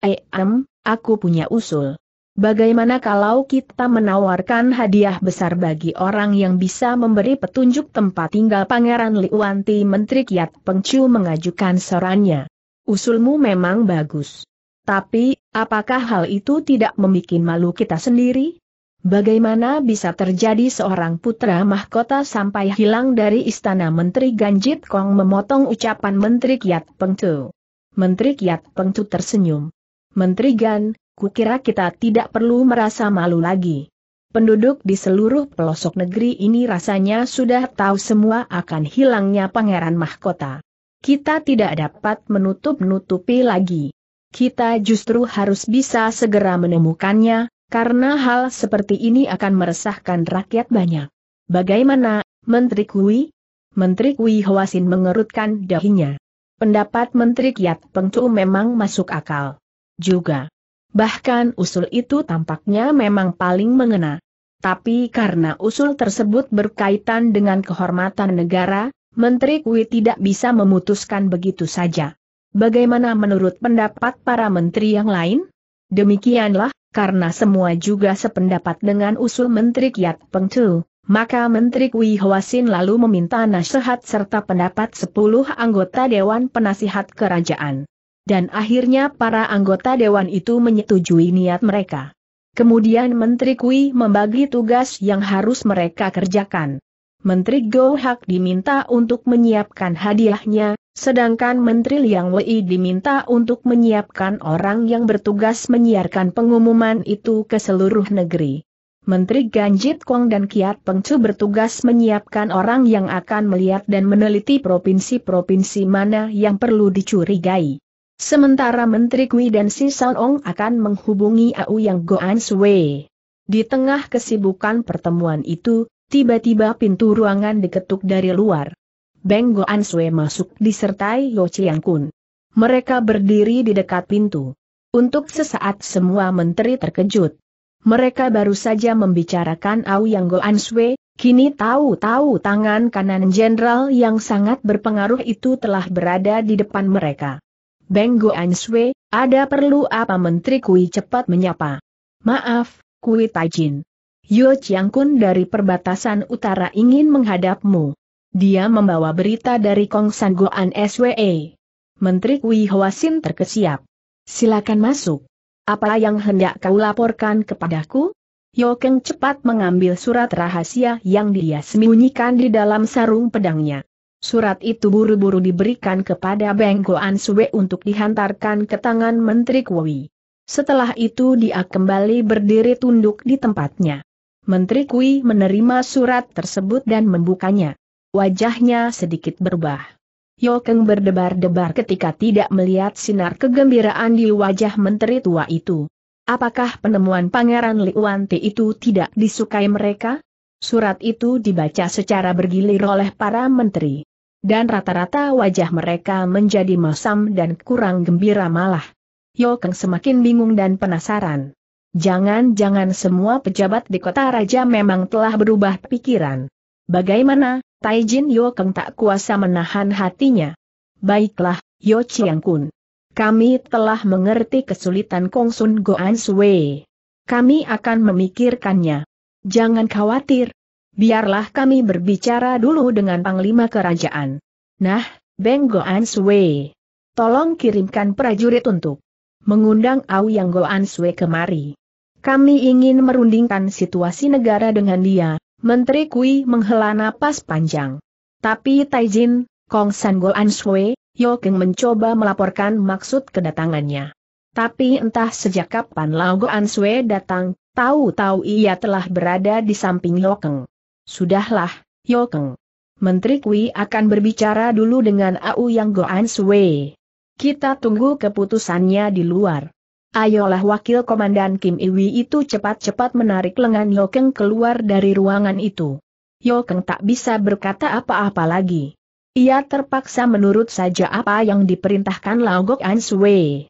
Eh, em, aku punya usul. Bagaimana kalau kita menawarkan hadiah besar bagi orang yang bisa memberi petunjuk tempat tinggal Pangeran Liwanti Menteri Kiat Pengcu mengajukan sarannya. Usulmu memang bagus. Tapi, apakah hal itu tidak membuat malu kita sendiri? Bagaimana bisa terjadi seorang putra mahkota sampai hilang dari istana Menteri Ganjit Kong memotong ucapan Menteri Kiat Pengtu. Menteri Kiat Pengtu tersenyum. Menteri Gan, kukira kita tidak perlu merasa malu lagi. Penduduk di seluruh pelosok negeri ini rasanya sudah tahu semua akan hilangnya pangeran mahkota. Kita tidak dapat menutup-nutupi lagi kita justru harus bisa segera menemukannya, karena hal seperti ini akan meresahkan rakyat banyak. Bagaimana, Menteri Kui? Menteri Kui Hwasin mengerutkan dahinya. Pendapat Menteri Kiat Pengcu memang masuk akal. Juga. Bahkan usul itu tampaknya memang paling mengena. Tapi karena usul tersebut berkaitan dengan kehormatan negara, Menteri Kui tidak bisa memutuskan begitu saja. Bagaimana menurut pendapat para menteri yang lain? Demikianlah, karena semua juga sependapat dengan usul Menteri Kiat Pengcu, maka Menteri Kui Hoasin lalu meminta nasihat serta pendapat 10 anggota Dewan Penasihat Kerajaan. Dan akhirnya para anggota Dewan itu menyetujui niat mereka. Kemudian Menteri Kui membagi tugas yang harus mereka kerjakan. Menteri Go Hak diminta untuk menyiapkan hadiahnya, Sedangkan Menteri Liang Wei diminta untuk menyiapkan orang yang bertugas menyiarkan pengumuman itu ke seluruh negeri. Menteri Ganjit Kong dan Kiat Pengcu bertugas menyiapkan orang yang akan melihat dan meneliti provinsi-provinsi mana yang perlu dicurigai. Sementara Menteri Kui dan Si Ong akan menghubungi AU yang Goan Sui. Di tengah kesibukan pertemuan itu, tiba-tiba pintu ruangan diketuk dari luar. Beng Goan Sui masuk disertai Yo Chiang Kun. Mereka berdiri di dekat pintu. Untuk sesaat semua menteri terkejut. Mereka baru saja membicarakan Au Yang Goan Sui, kini tahu-tahu tangan kanan jenderal yang sangat berpengaruh itu telah berada di depan mereka. Beng Goan Sui, ada perlu apa Menteri Kui cepat menyapa? Maaf, Kui Tajin. Yo Chiang Kun dari perbatasan utara ingin menghadapmu. Dia membawa berita dari Kong San Goan SWE. Menteri Kui Hwasin terkesiap. Silakan masuk. Apa yang hendak kau laporkan kepadaku? Yokeng cepat mengambil surat rahasia yang dia sembunyikan di dalam sarung pedangnya. Surat itu buru-buru diberikan kepada Beng Goan Sue untuk dihantarkan ke tangan Menteri Kui. Setelah itu dia kembali berdiri tunduk di tempatnya. Menteri Kui menerima surat tersebut dan membukanya wajahnya sedikit berubah. Yokeng berdebar-debar ketika tidak melihat sinar kegembiraan di wajah menteri tua itu. Apakah penemuan Pangeran Liuante itu tidak disukai mereka? Surat itu dibaca secara bergilir oleh para menteri. Dan rata-rata wajah mereka menjadi masam dan kurang gembira malah. Yokeng semakin bingung dan penasaran. Jangan-jangan semua pejabat di kota raja memang telah berubah pikiran. Bagaimana, Taijin Yokeng tak kuasa menahan hatinya. Baiklah, Yo Chiang Kun. Kami telah mengerti kesulitan Kongsun Goan Sui. Kami akan memikirkannya. Jangan khawatir. Biarlah kami berbicara dulu dengan Panglima Kerajaan. Nah, Beng Goan Sui. Tolong kirimkan prajurit untuk mengundang Au Auyang Goan Sui kemari. Kami ingin merundingkan situasi negara dengan dia, Menteri Kui menghela napas panjang. Tapi Taijin, Kong Sangol Answe, Yokeng mencoba melaporkan maksud kedatangannya. Tapi entah sejak kapan An Answe datang, tahu-tahu ia telah berada di samping Yokeng. Sudahlah, Yokeng. Menteri Kui akan berbicara dulu dengan Au Yang Go Answe. Kita tunggu keputusannya di luar. Ayolah wakil komandan Kim Iwi itu cepat-cepat menarik lengan Yokeng keluar dari ruangan itu. Yokeng tak bisa berkata apa-apa lagi. Ia terpaksa menurut saja apa yang diperintahkan Laogok Anshui.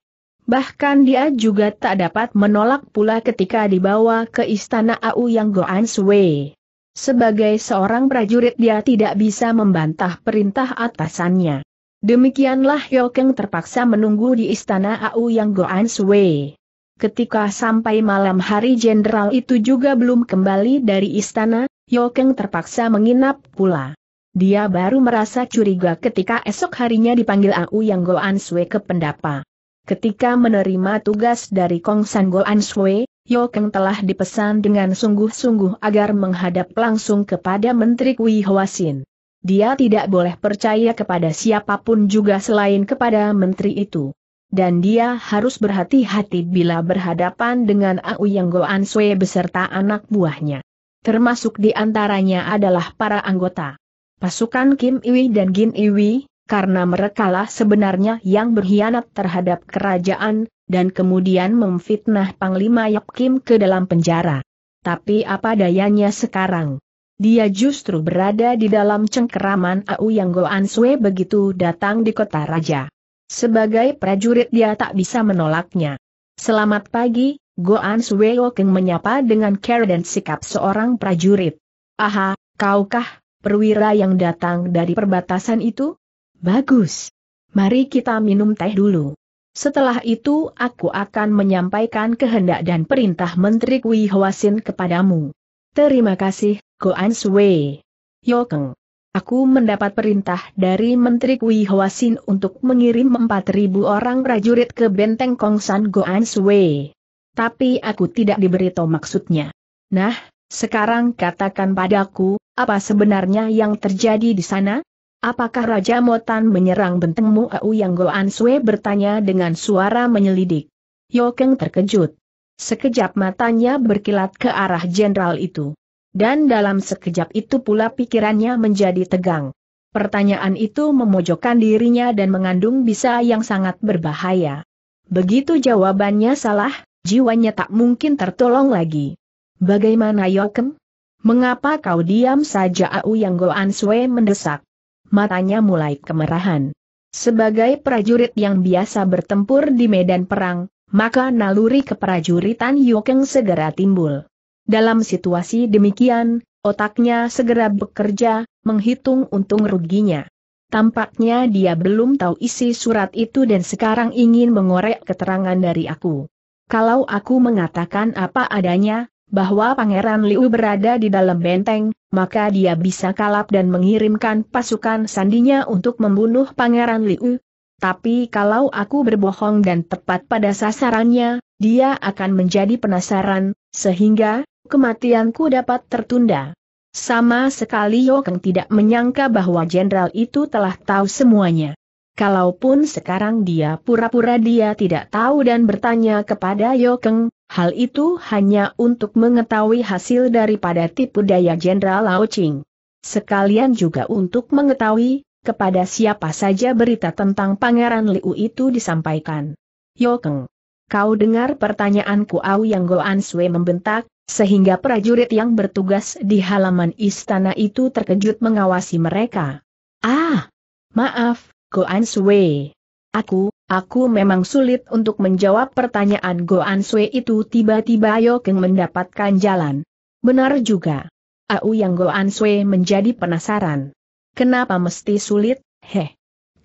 Bahkan dia juga tak dapat menolak pula ketika dibawa ke istana Au Yang An Sui. Sebagai seorang prajurit dia tidak bisa membantah perintah atasannya. Demikianlah Yokeng terpaksa menunggu di istana Au Yang Goan Sui. Ketika sampai malam hari jenderal itu juga belum kembali dari istana, Yokeng terpaksa menginap pula. Dia baru merasa curiga ketika esok harinya dipanggil Au Yang Goan Sui ke pendapa. Ketika menerima tugas dari Kong San Goan Sui, Yokeng telah dipesan dengan sungguh-sungguh agar menghadap langsung kepada Menteri Kui Hwasin. Dia tidak boleh percaya kepada siapapun juga selain kepada menteri itu. Dan dia harus berhati-hati bila berhadapan dengan Au Yang Goan Sui beserta anak buahnya. Termasuk di antaranya adalah para anggota pasukan Kim Iwi dan Gin Iwi, karena merekalah sebenarnya yang berkhianat terhadap kerajaan, dan kemudian memfitnah Panglima Yap Kim ke dalam penjara. Tapi apa dayanya sekarang? Dia justru berada di dalam cengkeraman AU yang Goan Sue begitu datang di kota raja. Sebagai prajurit dia tak bisa menolaknya. Selamat pagi, Goan Sue Keng menyapa dengan care dan sikap seorang prajurit. Aha, kaukah, perwira yang datang dari perbatasan itu? Bagus. Mari kita minum teh dulu. Setelah itu aku akan menyampaikan kehendak dan perintah Menteri Kui Hwasin kepadamu. Terima kasih, Goan Sui. Yokeng. Aku mendapat perintah dari Menteri Kui Hwasin untuk mengirim 4.000 orang prajurit ke benteng Kongsan Goan Sui. Tapi aku tidak diberitahu maksudnya. Nah, sekarang katakan padaku, apa sebenarnya yang terjadi di sana? Apakah Raja Motan menyerang bentengmu? Au yang Goan Sui bertanya dengan suara menyelidik. Yokeng terkejut. Sekejap matanya berkilat ke arah jenderal itu. Dan dalam sekejap itu pula pikirannya menjadi tegang. Pertanyaan itu memojokkan dirinya dan mengandung bisa yang sangat berbahaya. Begitu jawabannya salah, jiwanya tak mungkin tertolong lagi. Bagaimana Yokem? Mengapa kau diam saja Au Yang Goan Sui mendesak? Matanya mulai kemerahan. Sebagai prajurit yang biasa bertempur di medan perang, maka naluri keprajuritan Yokeng segera timbul. Dalam situasi demikian, otaknya segera bekerja, menghitung untung ruginya. Tampaknya dia belum tahu isi surat itu dan sekarang ingin mengorek keterangan dari aku. Kalau aku mengatakan apa adanya, bahwa Pangeran Liu berada di dalam benteng, maka dia bisa kalap dan mengirimkan pasukan sandinya untuk membunuh Pangeran Liu, tapi kalau aku berbohong dan tepat pada sasarannya, dia akan menjadi penasaran, sehingga, kematianku dapat tertunda. Sama sekali Yokeng tidak menyangka bahwa jenderal itu telah tahu semuanya. Kalaupun sekarang dia pura-pura dia tidak tahu dan bertanya kepada Yokeng, hal itu hanya untuk mengetahui hasil daripada tipu daya jenderal Lao Ching. Sekalian juga untuk mengetahui kepada siapa saja berita tentang Pangeran Liu itu disampaikan. Yokeng. Kau dengar pertanyaanku Au Yang Goan Sui membentak, sehingga prajurit yang bertugas di halaman istana itu terkejut mengawasi mereka. Ah! Maaf, Goan Sui. Aku, aku memang sulit untuk menjawab pertanyaan Goan Sui itu tiba-tiba Yokeng mendapatkan jalan. Benar juga. Au Yang Goan Sui menjadi penasaran. Kenapa mesti sulit, heh?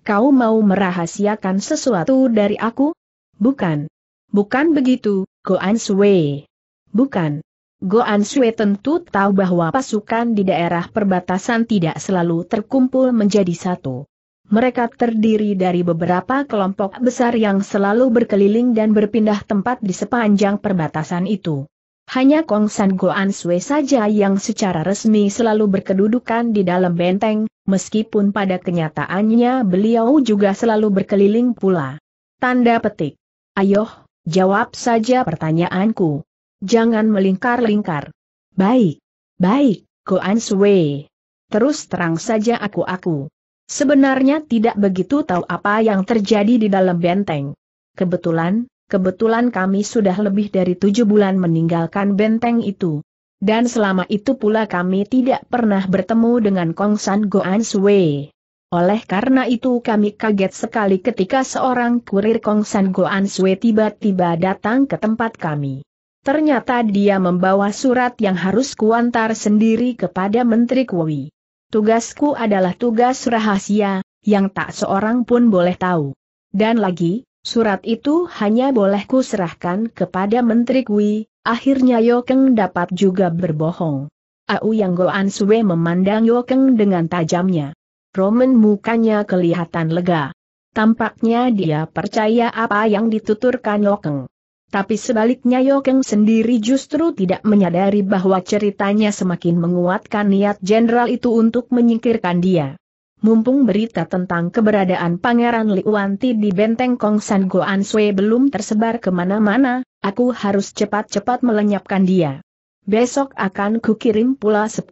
Kau mau merahasiakan sesuatu dari aku? Bukan. Bukan begitu, Goan Sui. Bukan. Goan Sui tentu tahu bahwa pasukan di daerah perbatasan tidak selalu terkumpul menjadi satu. Mereka terdiri dari beberapa kelompok besar yang selalu berkeliling dan berpindah tempat di sepanjang perbatasan itu. Hanya Kong San Goan Sui saja yang secara resmi selalu berkedudukan di dalam benteng, meskipun pada kenyataannya beliau juga selalu berkeliling pula. Tanda petik. Ayoh, jawab saja pertanyaanku. Jangan melingkar-lingkar. Baik, baik, Koan answer. Terus terang saja aku-aku. Sebenarnya tidak begitu tahu apa yang terjadi di dalam benteng. Kebetulan, kebetulan kami sudah lebih dari tujuh bulan meninggalkan benteng itu. Dan selama itu pula kami tidak pernah bertemu dengan Kong San Goan Sui. Oleh karena itu kami kaget sekali ketika seorang kurir Kong San Goan Sui tiba-tiba datang ke tempat kami. Ternyata dia membawa surat yang harus kuantar sendiri kepada Menteri Kuwi. Tugasku adalah tugas rahasia, yang tak seorang pun boleh tahu. Dan lagi, Surat itu hanya boleh kuserahkan kepada Menteri Kui, akhirnya Yokeng dapat juga berbohong. Au Yang Goan Sue memandang Yokeng dengan tajamnya. Roman mukanya kelihatan lega. Tampaknya dia percaya apa yang dituturkan Yokeng. Tapi sebaliknya Yokeng sendiri justru tidak menyadari bahwa ceritanya semakin menguatkan niat jenderal itu untuk menyingkirkan dia mumpung berita tentang keberadaan Pangeran Liuanti di benteng Kong San Goan Sui belum tersebar kemana-mana, aku harus cepat-cepat melenyapkan dia. Besok akan kukirim pula 10.000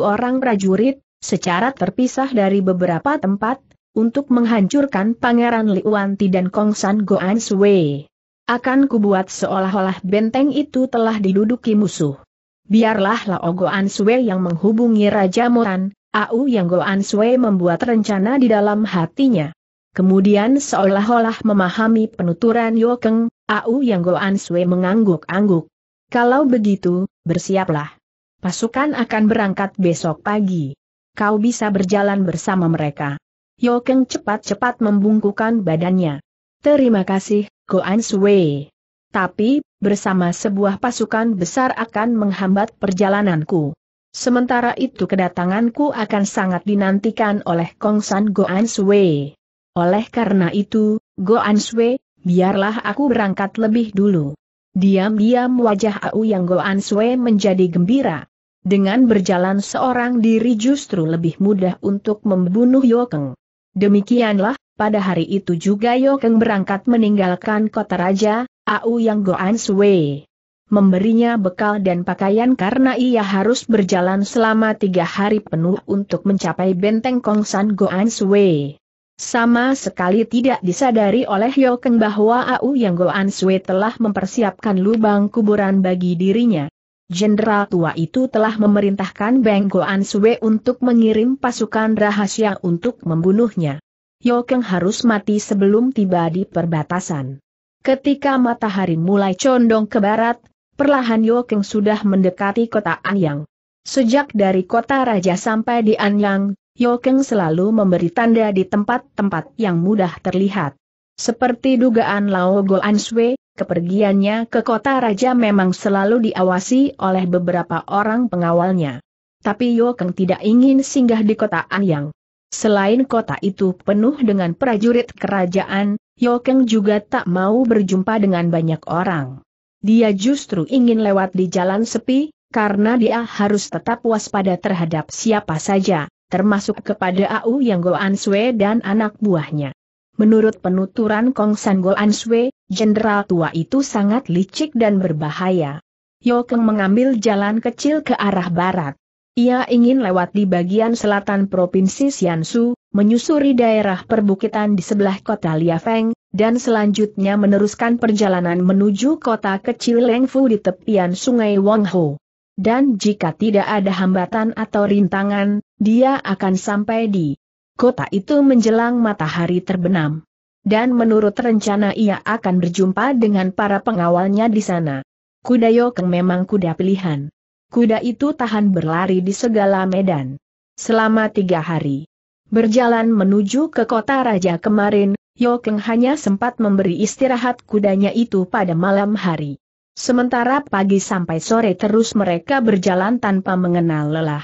orang prajurit, secara terpisah dari beberapa tempat, untuk menghancurkan Pangeran Liuanti dan Kong San Goan Sui. Akan kubuat seolah-olah benteng itu telah diduduki musuh. Biarlah Lao Goan Sui yang menghubungi Raja Moran, Au Yang Goan Sui membuat rencana di dalam hatinya. Kemudian seolah-olah memahami penuturan Yokeng, Au Yang Goan Sui mengangguk-angguk. Kalau begitu, bersiaplah. Pasukan akan berangkat besok pagi. Kau bisa berjalan bersama mereka. Yokeng cepat-cepat membungkukan badannya. Terima kasih, Goan Sui. Tapi, bersama sebuah pasukan besar akan menghambat perjalananku. Sementara itu kedatanganku akan sangat dinantikan oleh Kong Go Goan Sui. Oleh karena itu, Goan Sui, biarlah aku berangkat lebih dulu. Diam-diam wajah Au yang Goan Sui menjadi gembira. Dengan berjalan seorang diri justru lebih mudah untuk membunuh Yokeng. Demikianlah, pada hari itu juga Yokeng berangkat meninggalkan kota raja, Au yang Goan Sui memberinya bekal dan pakaian karena ia harus berjalan selama tiga hari penuh untuk mencapai benteng Kongsan Goan Sui. Sama sekali tidak disadari oleh Yokeng bahwa Au Yang Goan Sui telah mempersiapkan lubang kuburan bagi dirinya. Jenderal tua itu telah memerintahkan Beng Goan Sui untuk mengirim pasukan rahasia untuk membunuhnya. Yokeng harus mati sebelum tiba di perbatasan. Ketika matahari mulai condong ke barat, perlahan Yokeng sudah mendekati kota Anyang. Sejak dari kota raja sampai di Anyang, Yokeng selalu memberi tanda di tempat-tempat yang mudah terlihat. Seperti dugaan Lao Go Anshui, kepergiannya ke kota raja memang selalu diawasi oleh beberapa orang pengawalnya. Tapi Yokeng tidak ingin singgah di kota Anyang. Selain kota itu penuh dengan prajurit kerajaan, Yokeng juga tak mau berjumpa dengan banyak orang. Dia justru ingin lewat di jalan sepi, karena dia harus tetap waspada terhadap siapa saja, termasuk kepada Au Yang Goan Sue dan anak buahnya. Menurut penuturan Kong San Goan Sue, jenderal tua itu sangat licik dan berbahaya. Yokeng mengambil jalan kecil ke arah barat. Ia ingin lewat di bagian selatan Provinsi Siansu, menyusuri daerah perbukitan di sebelah kota Liafeng, dan selanjutnya meneruskan perjalanan menuju kota kecil Lengfu di tepian sungai Wangho. Dan jika tidak ada hambatan atau rintangan, dia akan sampai di kota itu menjelang matahari terbenam. Dan menurut rencana ia akan berjumpa dengan para pengawalnya di sana. Kuda Yokeng memang kuda pilihan. Kuda itu tahan berlari di segala medan. Selama tiga hari. Berjalan menuju ke kota raja kemarin, Yokeng hanya sempat memberi istirahat kudanya itu pada malam hari. Sementara pagi sampai sore terus mereka berjalan tanpa mengenal lelah.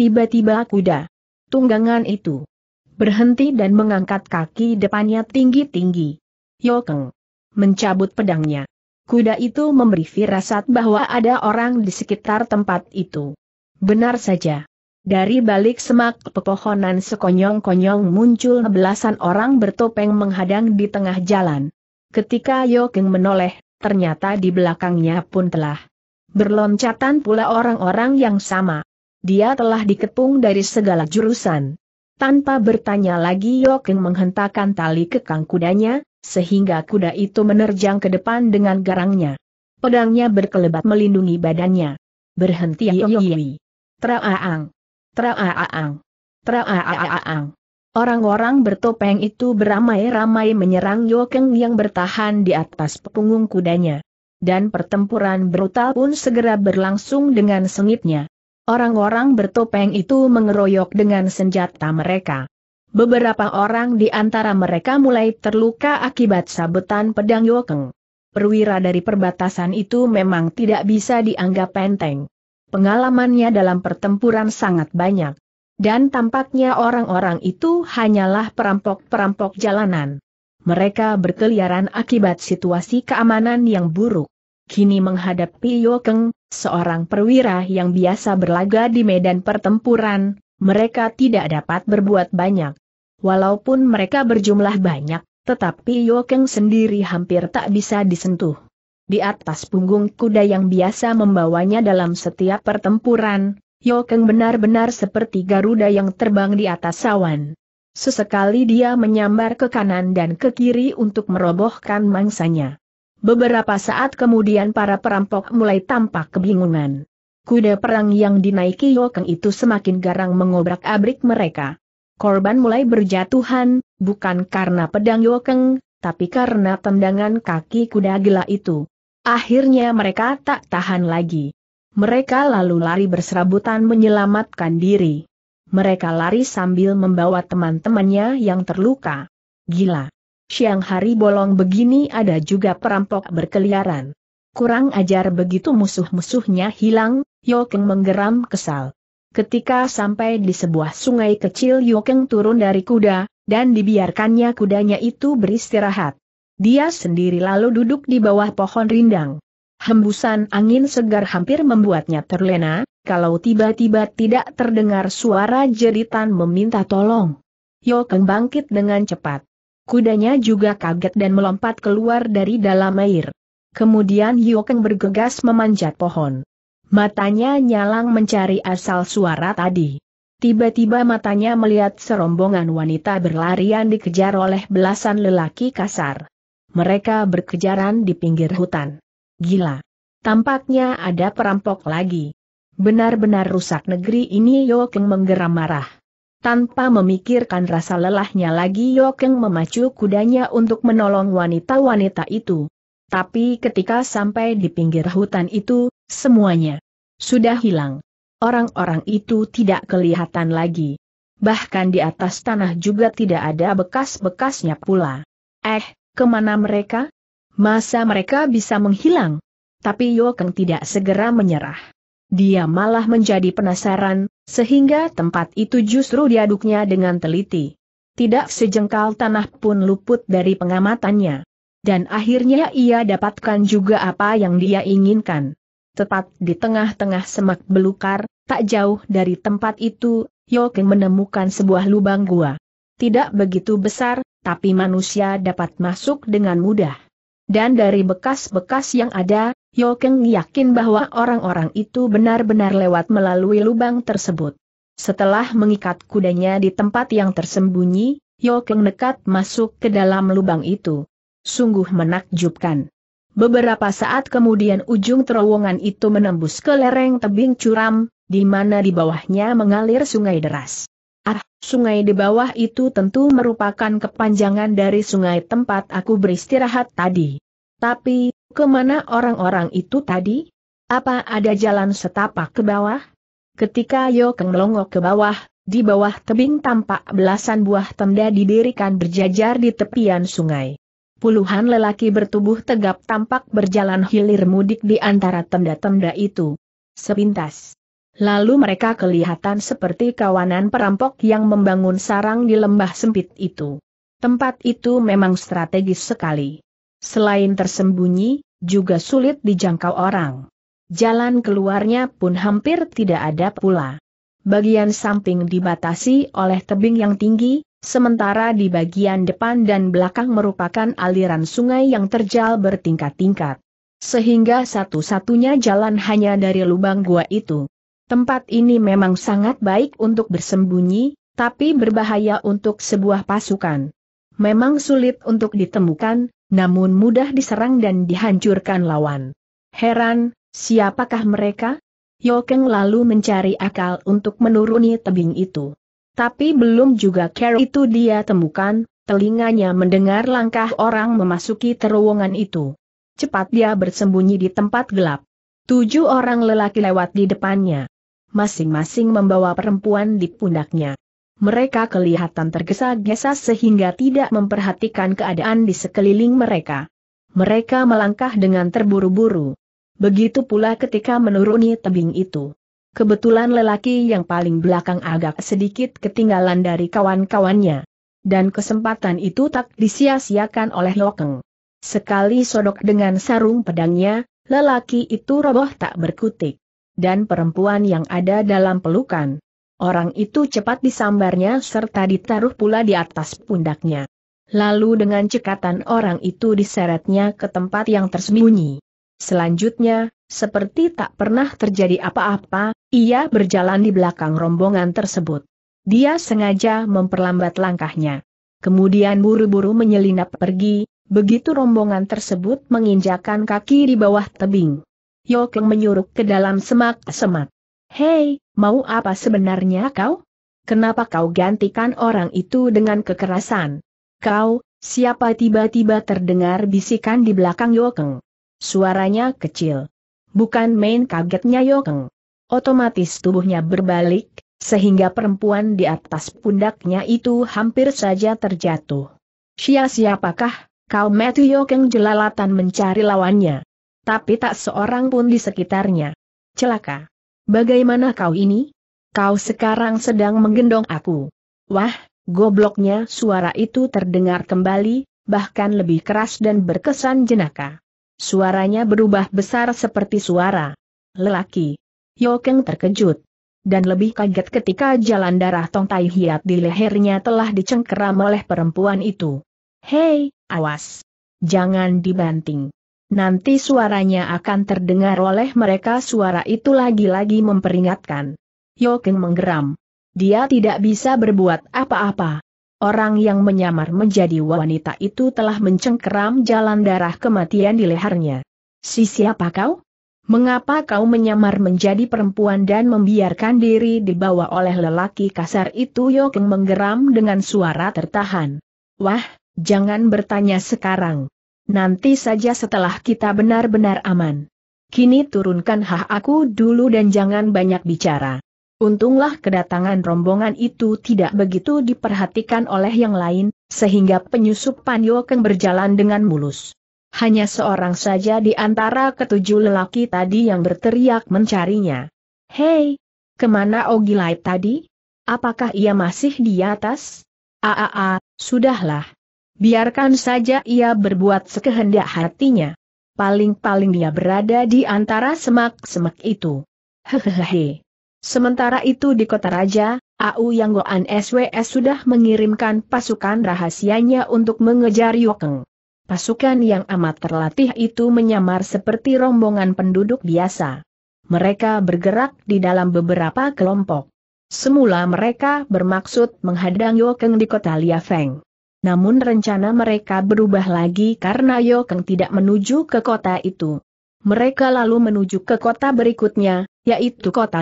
Tiba-tiba kuda tunggangan itu berhenti dan mengangkat kaki depannya tinggi-tinggi. Yokeng mencabut pedangnya. Kuda itu memberi firasat bahwa ada orang di sekitar tempat itu. Benar saja. Dari balik semak pepohonan sekonyong-konyong muncul belasan orang bertopeng menghadang di tengah jalan. Ketika Yoking menoleh, ternyata di belakangnya pun telah berloncatan pula orang-orang yang sama. Dia telah dikepung dari segala jurusan. Tanpa bertanya lagi Yoking menghentakkan tali kekang kudanya, sehingga kuda itu menerjang ke depan dengan garangnya. Pedangnya berkelebat melindungi badannya. Berhenti Yoyoyi. Traaang. Traaang. Traaang. Orang-orang bertopeng itu beramai-ramai menyerang Yokeng yang bertahan di atas punggung kudanya. Dan pertempuran brutal pun segera berlangsung dengan sengitnya. Orang-orang bertopeng itu mengeroyok dengan senjata mereka. Beberapa orang di antara mereka mulai terluka akibat sabetan pedang Yokeng. Perwira dari perbatasan itu memang tidak bisa dianggap penting. Pengalamannya dalam pertempuran sangat banyak. Dan tampaknya orang-orang itu hanyalah perampok-perampok jalanan. Mereka berkeliaran akibat situasi keamanan yang buruk. Kini menghadapi Yokeng, seorang perwira yang biasa berlaga di medan pertempuran, mereka tidak dapat berbuat banyak. Walaupun mereka berjumlah banyak, tetapi Yokeng sendiri hampir tak bisa disentuh. Di atas punggung kuda yang biasa membawanya dalam setiap pertempuran, Yokeng benar-benar seperti Garuda yang terbang di atas awan. Sesekali dia menyambar ke kanan dan ke kiri untuk merobohkan mangsanya. Beberapa saat kemudian para perampok mulai tampak kebingungan. Kuda perang yang dinaiki Yokeng itu semakin garang mengobrak-abrik mereka. Korban mulai berjatuhan, bukan karena pedang Yokeng, tapi karena tendangan kaki kuda gila itu. Akhirnya mereka tak tahan lagi. Mereka lalu lari berserabutan menyelamatkan diri. Mereka lari sambil membawa teman-temannya yang terluka. Gila. Siang hari bolong begini ada juga perampok berkeliaran. Kurang ajar begitu musuh-musuhnya hilang, Yokeng menggeram kesal. Ketika sampai di sebuah sungai kecil Yokeng turun dari kuda, dan dibiarkannya kudanya itu beristirahat. Dia sendiri lalu duduk di bawah pohon rindang. Hembusan angin segar hampir membuatnya terlena, kalau tiba-tiba tidak terdengar suara jeritan meminta tolong. Yokeng bangkit dengan cepat. Kudanya juga kaget dan melompat keluar dari dalam air. Kemudian Yokeng bergegas memanjat pohon. Matanya nyalang mencari asal suara tadi. Tiba-tiba matanya melihat serombongan wanita berlarian dikejar oleh belasan lelaki kasar. Mereka berkejaran di pinggir hutan. Gila. Tampaknya ada perampok lagi. Benar-benar rusak negeri ini Yokeng menggeram marah. Tanpa memikirkan rasa lelahnya lagi Yokeng memacu kudanya untuk menolong wanita-wanita itu. Tapi ketika sampai di pinggir hutan itu, semuanya sudah hilang. Orang-orang itu tidak kelihatan lagi. Bahkan di atas tanah juga tidak ada bekas-bekasnya pula. Eh, Kemana mereka? Masa mereka bisa menghilang? Tapi Yokeng tidak segera menyerah. Dia malah menjadi penasaran, sehingga tempat itu justru diaduknya dengan teliti. Tidak sejengkal tanah pun luput dari pengamatannya. Dan akhirnya ia dapatkan juga apa yang dia inginkan. Tepat di tengah-tengah semak belukar, tak jauh dari tempat itu, Yoke menemukan sebuah lubang gua. Tidak begitu besar, tapi manusia dapat masuk dengan mudah. Dan dari bekas-bekas yang ada, Yokeng yakin bahwa orang-orang itu benar-benar lewat melalui lubang tersebut. Setelah mengikat kudanya di tempat yang tersembunyi, Yokeng nekat masuk ke dalam lubang itu. Sungguh menakjubkan. Beberapa saat kemudian ujung terowongan itu menembus ke lereng tebing curam, di mana di bawahnya mengalir sungai deras. Ah, sungai di bawah itu tentu merupakan kepanjangan dari sungai tempat aku beristirahat tadi. Tapi, kemana orang-orang itu tadi? Apa ada jalan setapak ke bawah? Ketika Yokeng melongok ke bawah, di bawah tebing tampak belasan buah tenda didirikan berjajar di tepian sungai. Puluhan lelaki bertubuh tegap tampak berjalan hilir mudik di antara tenda-tenda itu. Sepintas, Lalu mereka kelihatan seperti kawanan perampok yang membangun sarang di lembah sempit itu. Tempat itu memang strategis sekali. Selain tersembunyi, juga sulit dijangkau orang. Jalan keluarnya pun hampir tidak ada pula. Bagian samping dibatasi oleh tebing yang tinggi, sementara di bagian depan dan belakang merupakan aliran sungai yang terjal bertingkat-tingkat. Sehingga satu-satunya jalan hanya dari lubang gua itu. Tempat ini memang sangat baik untuk bersembunyi, tapi berbahaya untuk sebuah pasukan. Memang sulit untuk ditemukan, namun mudah diserang dan dihancurkan lawan. Heran, siapakah mereka? Yokeng lalu mencari akal untuk menuruni tebing itu. Tapi belum juga care itu dia temukan, telinganya mendengar langkah orang memasuki terowongan itu. Cepat dia bersembunyi di tempat gelap. Tujuh orang lelaki lewat di depannya masing-masing membawa perempuan di pundaknya. Mereka kelihatan tergesa-gesa sehingga tidak memperhatikan keadaan di sekeliling mereka. Mereka melangkah dengan terburu-buru. Begitu pula ketika menuruni tebing itu. Kebetulan lelaki yang paling belakang agak sedikit ketinggalan dari kawan-kawannya. Dan kesempatan itu tak disia-siakan oleh Lokeng. Sekali sodok dengan sarung pedangnya, lelaki itu roboh tak berkutik dan perempuan yang ada dalam pelukan. Orang itu cepat disambarnya serta ditaruh pula di atas pundaknya. Lalu dengan cekatan orang itu diseretnya ke tempat yang tersembunyi. Selanjutnya, seperti tak pernah terjadi apa-apa, ia berjalan di belakang rombongan tersebut. Dia sengaja memperlambat langkahnya. Kemudian buru-buru menyelinap pergi, begitu rombongan tersebut menginjakan kaki di bawah tebing. Yokeng menyuruh ke dalam semak-semak. Hei, mau apa sebenarnya kau? Kenapa kau gantikan orang itu dengan kekerasan? Kau, siapa tiba-tiba terdengar bisikan di belakang Yokeng? Suaranya kecil. Bukan main kagetnya Yokeng. Otomatis tubuhnya berbalik, sehingga perempuan di atas pundaknya itu hampir saja terjatuh. Sia siapakah, kau metu Yokeng jelalatan mencari lawannya? tapi tak seorang pun di sekitarnya. Celaka. Bagaimana kau ini? Kau sekarang sedang menggendong aku. Wah, gobloknya suara itu terdengar kembali, bahkan lebih keras dan berkesan jenaka. Suaranya berubah besar seperti suara lelaki. Yokeng terkejut. Dan lebih kaget ketika jalan darah Tong Tai Hiat di lehernya telah dicengkeram oleh perempuan itu. Hei, awas! Jangan dibanting nanti suaranya akan terdengar oleh mereka suara itu lagi-lagi memperingatkan. Yoking menggeram. Dia tidak bisa berbuat apa-apa. Orang yang menyamar menjadi wanita itu telah mencengkeram jalan darah kematian di lehernya. Si siapa kau? Mengapa kau menyamar menjadi perempuan dan membiarkan diri dibawa oleh lelaki kasar itu Yoking menggeram dengan suara tertahan. Wah, jangan bertanya sekarang nanti saja setelah kita benar-benar aman. Kini turunkan hak aku dulu dan jangan banyak bicara. Untunglah kedatangan rombongan itu tidak begitu diperhatikan oleh yang lain, sehingga penyusup panyokeng berjalan dengan mulus. Hanya seorang saja di antara ketujuh lelaki tadi yang berteriak mencarinya. Hei, kemana Ogilai tadi? Apakah ia masih di atas? Aa, sudahlah. Biarkan saja ia berbuat sekehendak hatinya. Paling-paling dia berada di antara semak-semak itu. Hehehe. Sementara itu di kota raja, AU Yang Goan SWS sudah mengirimkan pasukan rahasianya untuk mengejar Yokeng. Pasukan yang amat terlatih itu menyamar seperti rombongan penduduk biasa. Mereka bergerak di dalam beberapa kelompok. Semula mereka bermaksud menghadang Yokeng di kota Liafeng. Namun rencana mereka berubah lagi karena Yokeng tidak menuju ke kota itu. Mereka lalu menuju ke kota berikutnya, yaitu kota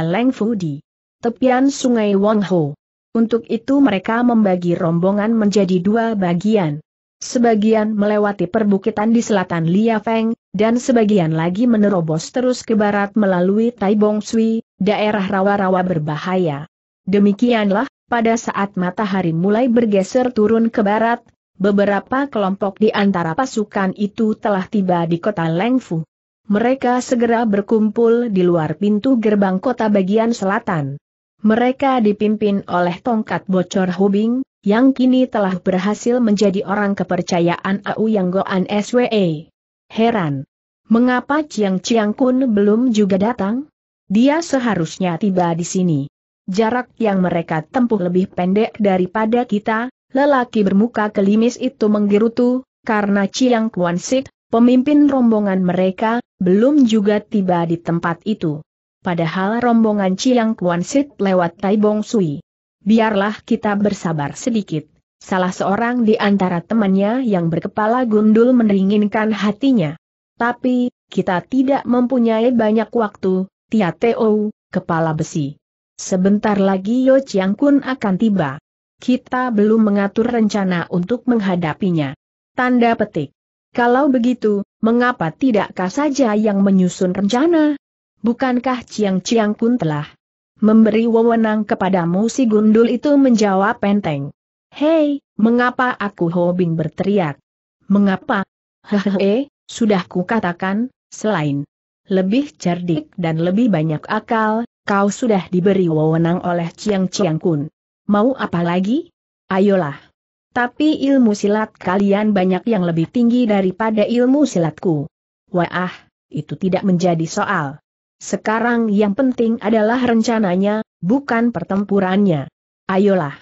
di Tepian sungai Wangho. Untuk itu mereka membagi rombongan menjadi dua bagian. Sebagian melewati perbukitan di selatan Lia Feng, dan sebagian lagi menerobos terus ke barat melalui Taibong Sui, daerah rawa-rawa berbahaya. Demikianlah, pada saat matahari mulai bergeser turun ke barat, beberapa kelompok di antara pasukan itu telah tiba di kota Lengfu. Mereka segera berkumpul di luar pintu gerbang kota bagian selatan. Mereka dipimpin oleh tongkat bocor Hubing, yang kini telah berhasil menjadi orang kepercayaan AU Yang Goan SWE. Heran. Mengapa Chiang Chiang Kun belum juga datang? Dia seharusnya tiba di sini jarak yang mereka tempuh lebih pendek daripada kita, lelaki bermuka kelimis itu menggerutu, karena Chiang Kuan Sik, pemimpin rombongan mereka, belum juga tiba di tempat itu. Padahal rombongan Chiang Kuan Sik lewat Taibong Sui. Biarlah kita bersabar sedikit. Salah seorang di antara temannya yang berkepala gundul meringinkan hatinya. Tapi, kita tidak mempunyai banyak waktu, Tia Teo, kepala besi. Sebentar lagi Yo Chiang Kun akan tiba. Kita belum mengatur rencana untuk menghadapinya. Tanda petik. Kalau begitu, mengapa tidakkah saja yang menyusun rencana? Bukankah Chiang Chiang Kun telah memberi wewenang kepadamu si gundul itu menjawab penteng. Hei, mengapa aku Hobing berteriak? Mengapa? Hehehe, sudah kukatakan, selain lebih cerdik dan lebih banyak akal, Kau sudah diberi wewenang oleh Chiang Chiang Kun. Mau apa lagi? Ayolah. Tapi ilmu silat kalian banyak yang lebih tinggi daripada ilmu silatku. Wah, itu tidak menjadi soal. Sekarang yang penting adalah rencananya, bukan pertempurannya. Ayolah.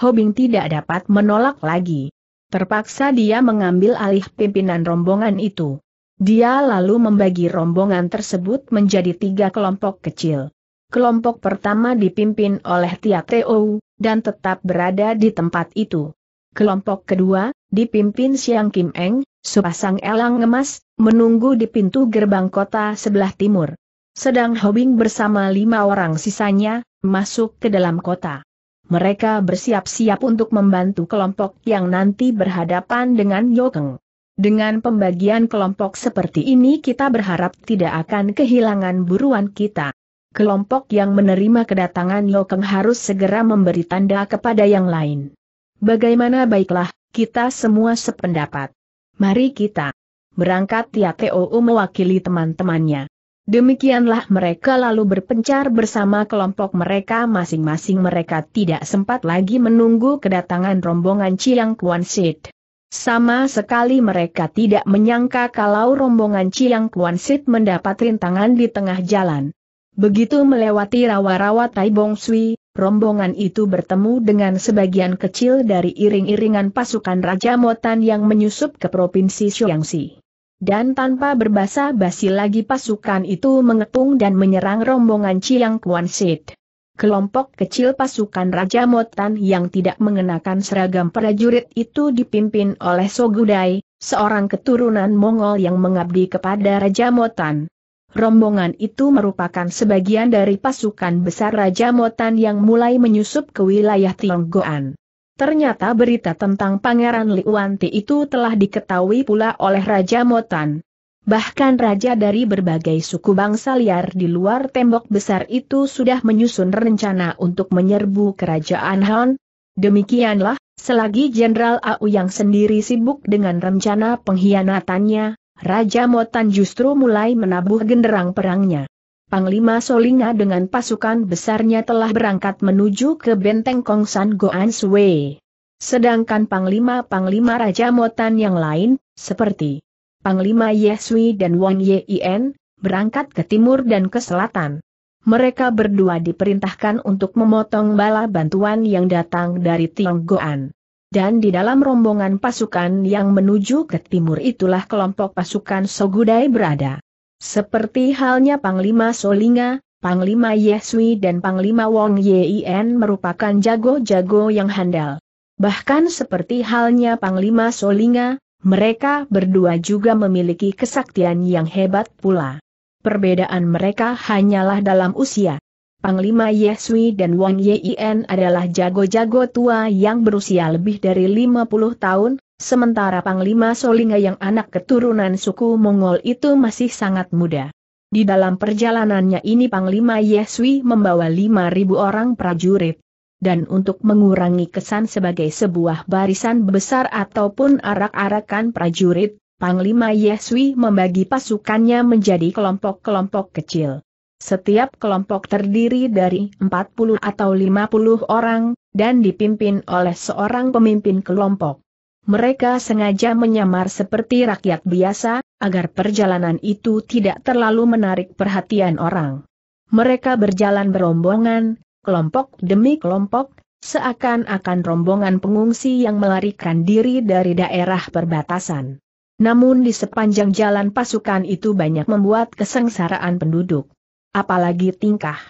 Hobing tidak dapat menolak lagi. Terpaksa dia mengambil alih pimpinan rombongan itu. Dia lalu membagi rombongan tersebut menjadi tiga kelompok kecil kelompok pertama dipimpin oleh Tia Teo, dan tetap berada di tempat itu. Kelompok kedua, dipimpin Siang Kim Eng, sepasang elang emas, menunggu di pintu gerbang kota sebelah timur. Sedang Hobing bersama lima orang sisanya, masuk ke dalam kota. Mereka bersiap-siap untuk membantu kelompok yang nanti berhadapan dengan Yokeng. Dengan pembagian kelompok seperti ini kita berharap tidak akan kehilangan buruan kita kelompok yang menerima kedatangan Lokeng harus segera memberi tanda kepada yang lain. Bagaimana baiklah, kita semua sependapat. Mari kita berangkat Tiateo ya mewakili teman-temannya. Demikianlah mereka lalu berpencar bersama kelompok mereka masing-masing mereka tidak sempat lagi menunggu kedatangan rombongan Chiang Kuan Sid. Sama sekali mereka tidak menyangka kalau rombongan Chiang Kuan Sid mendapat rintangan di tengah jalan. Begitu melewati rawa-rawa Tai Bong Sui, rombongan itu bertemu dengan sebagian kecil dari iring-iringan pasukan Raja Motan yang menyusup ke Provinsi Xiangxi. Dan tanpa berbasa basi lagi pasukan itu mengepung dan menyerang rombongan Chiang Kuan Sit. Kelompok kecil pasukan Raja Motan yang tidak mengenakan seragam prajurit itu dipimpin oleh Sogudai, seorang keturunan Mongol yang mengabdi kepada Raja Motan rombongan itu merupakan sebagian dari pasukan besar Raja Motan yang mulai menyusup ke wilayah Tionggoan. Ternyata berita tentang Pangeran Liwanti itu telah diketahui pula oleh Raja Motan. Bahkan raja dari berbagai suku bangsa liar di luar tembok besar itu sudah menyusun rencana untuk menyerbu kerajaan Han. Demikianlah, selagi Jenderal Au yang sendiri sibuk dengan rencana pengkhianatannya, Raja Motan justru mulai menabuh genderang perangnya. Panglima Solinga dengan pasukan besarnya telah berangkat menuju ke benteng Kongsan Goan Sui. Sedangkan panglima-panglima Raja Motan yang lain, seperti Panglima Yesui dan Wang Yien, berangkat ke timur dan ke selatan. Mereka berdua diperintahkan untuk memotong bala bantuan yang datang dari Tionggoan dan di dalam rombongan pasukan yang menuju ke timur itulah kelompok pasukan Sogudai berada. Seperti halnya Panglima Solinga, Panglima Yesui dan Panglima Wong Yien merupakan jago-jago yang handal. Bahkan seperti halnya Panglima Solinga, mereka berdua juga memiliki kesaktian yang hebat pula. Perbedaan mereka hanyalah dalam usia. Panglima Yesui dan Wang Yien adalah jago-jago tua yang berusia lebih dari 50 tahun, sementara Panglima Solinga yang anak keturunan suku Mongol itu masih sangat muda. Di dalam perjalanannya ini Panglima Yesui membawa 5.000 orang prajurit. Dan untuk mengurangi kesan sebagai sebuah barisan besar ataupun arak-arakan prajurit, Panglima Yesui membagi pasukannya menjadi kelompok-kelompok kecil. Setiap kelompok terdiri dari 40 atau 50 orang, dan dipimpin oleh seorang pemimpin kelompok. Mereka sengaja menyamar seperti rakyat biasa, agar perjalanan itu tidak terlalu menarik perhatian orang. Mereka berjalan berombongan, kelompok demi kelompok, seakan-akan rombongan pengungsi yang melarikan diri dari daerah perbatasan. Namun di sepanjang jalan pasukan itu banyak membuat kesengsaraan penduduk apalagi tingkah.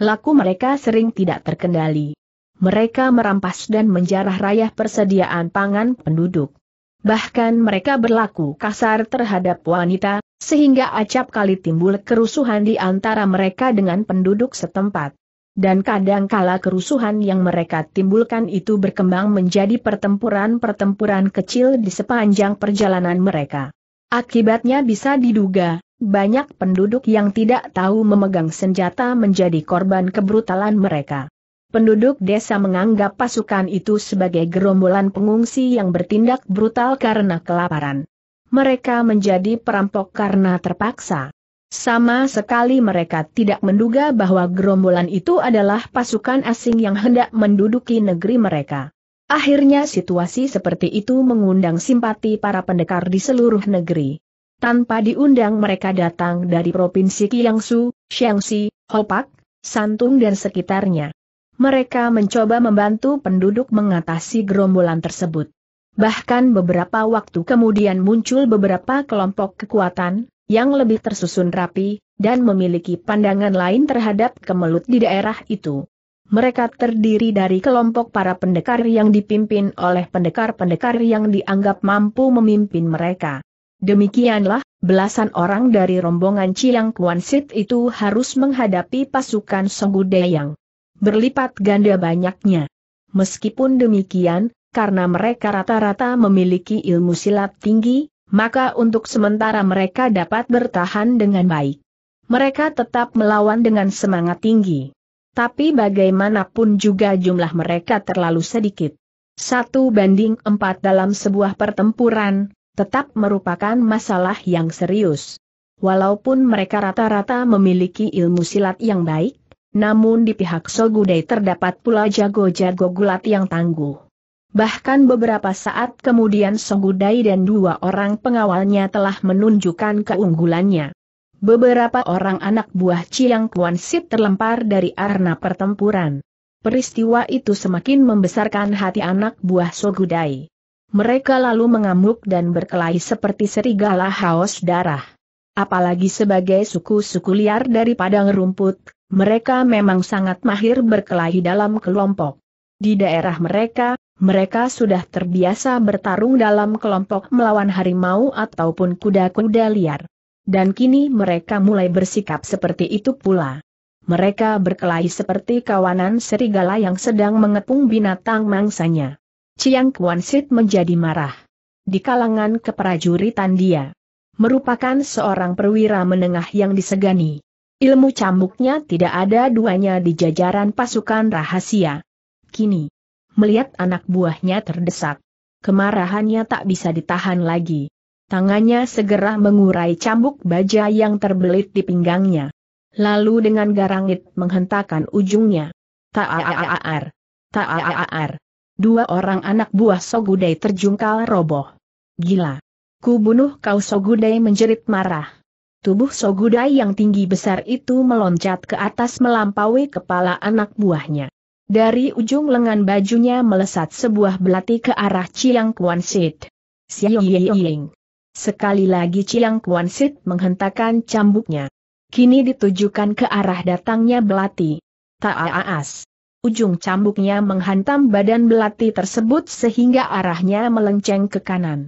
Laku mereka sering tidak terkendali. Mereka merampas dan menjarah rayah persediaan pangan penduduk. Bahkan mereka berlaku kasar terhadap wanita, sehingga acap kali timbul kerusuhan di antara mereka dengan penduduk setempat. Dan kadangkala kerusuhan yang mereka timbulkan itu berkembang menjadi pertempuran-pertempuran kecil di sepanjang perjalanan mereka. Akibatnya bisa diduga, banyak penduduk yang tidak tahu memegang senjata menjadi korban kebrutalan mereka. Penduduk desa menganggap pasukan itu sebagai gerombolan pengungsi yang bertindak brutal karena kelaparan. Mereka menjadi perampok karena terpaksa. Sama sekali mereka tidak menduga bahwa gerombolan itu adalah pasukan asing yang hendak menduduki negeri mereka. Akhirnya situasi seperti itu mengundang simpati para pendekar di seluruh negeri. Tanpa diundang mereka datang dari Provinsi Kiangsu, Shaanxi, Hopak, Santung dan sekitarnya. Mereka mencoba membantu penduduk mengatasi gerombolan tersebut. Bahkan beberapa waktu kemudian muncul beberapa kelompok kekuatan, yang lebih tersusun rapi, dan memiliki pandangan lain terhadap kemelut di daerah itu. Mereka terdiri dari kelompok para pendekar yang dipimpin oleh pendekar-pendekar yang dianggap mampu memimpin mereka. Demikianlah, belasan orang dari rombongan Chiang Kuan Sit itu harus menghadapi pasukan Songgudeyang. Berlipat ganda banyaknya. Meskipun demikian, karena mereka rata-rata memiliki ilmu silat tinggi, maka untuk sementara mereka dapat bertahan dengan baik. Mereka tetap melawan dengan semangat tinggi. Tapi bagaimanapun juga jumlah mereka terlalu sedikit. Satu banding empat dalam sebuah pertempuran, tetap merupakan masalah yang serius. Walaupun mereka rata-rata memiliki ilmu silat yang baik, namun di pihak Sogudai terdapat pula jago-jago gulat yang tangguh. Bahkan beberapa saat kemudian Sogudai dan dua orang pengawalnya telah menunjukkan keunggulannya. Beberapa orang anak buah Chiang Kuan Sit terlempar dari arena pertempuran. Peristiwa itu semakin membesarkan hati anak buah Sogudai. Mereka lalu mengamuk dan berkelahi seperti serigala haus darah. Apalagi sebagai suku-suku liar dari padang rumput, mereka memang sangat mahir berkelahi dalam kelompok. Di daerah mereka, mereka sudah terbiasa bertarung dalam kelompok melawan harimau ataupun kuda-kuda liar. Dan kini mereka mulai bersikap seperti itu pula. Mereka berkelahi seperti kawanan serigala yang sedang mengepung binatang mangsanya. Chiang Kuan Sit menjadi marah. Di kalangan keprajuritan dia, merupakan seorang perwira menengah yang disegani. Ilmu cambuknya tidak ada duanya di jajaran pasukan rahasia. Kini, melihat anak buahnya terdesak, kemarahannya tak bisa ditahan lagi. Tangannya segera mengurai cambuk baja yang terbelit di pinggangnya. Lalu dengan garangit menghentakkan ujungnya. Ta-a-a-a-ar. Dua orang anak buah Sogudai terjungkal roboh. Gila. Ku bunuh kau Sogudai menjerit marah. Tubuh Sogudai yang tinggi besar itu meloncat ke atas melampaui kepala anak buahnya. Dari ujung lengan bajunya melesat sebuah belati ke arah Chiang Kuan Sit. Siyoying. Sekali lagi Chiang Kuan Sit menghentakkan cambuknya. Kini ditujukan ke arah datangnya belati. Taaas ujung cambuknya menghantam badan belati tersebut sehingga arahnya melenceng ke kanan.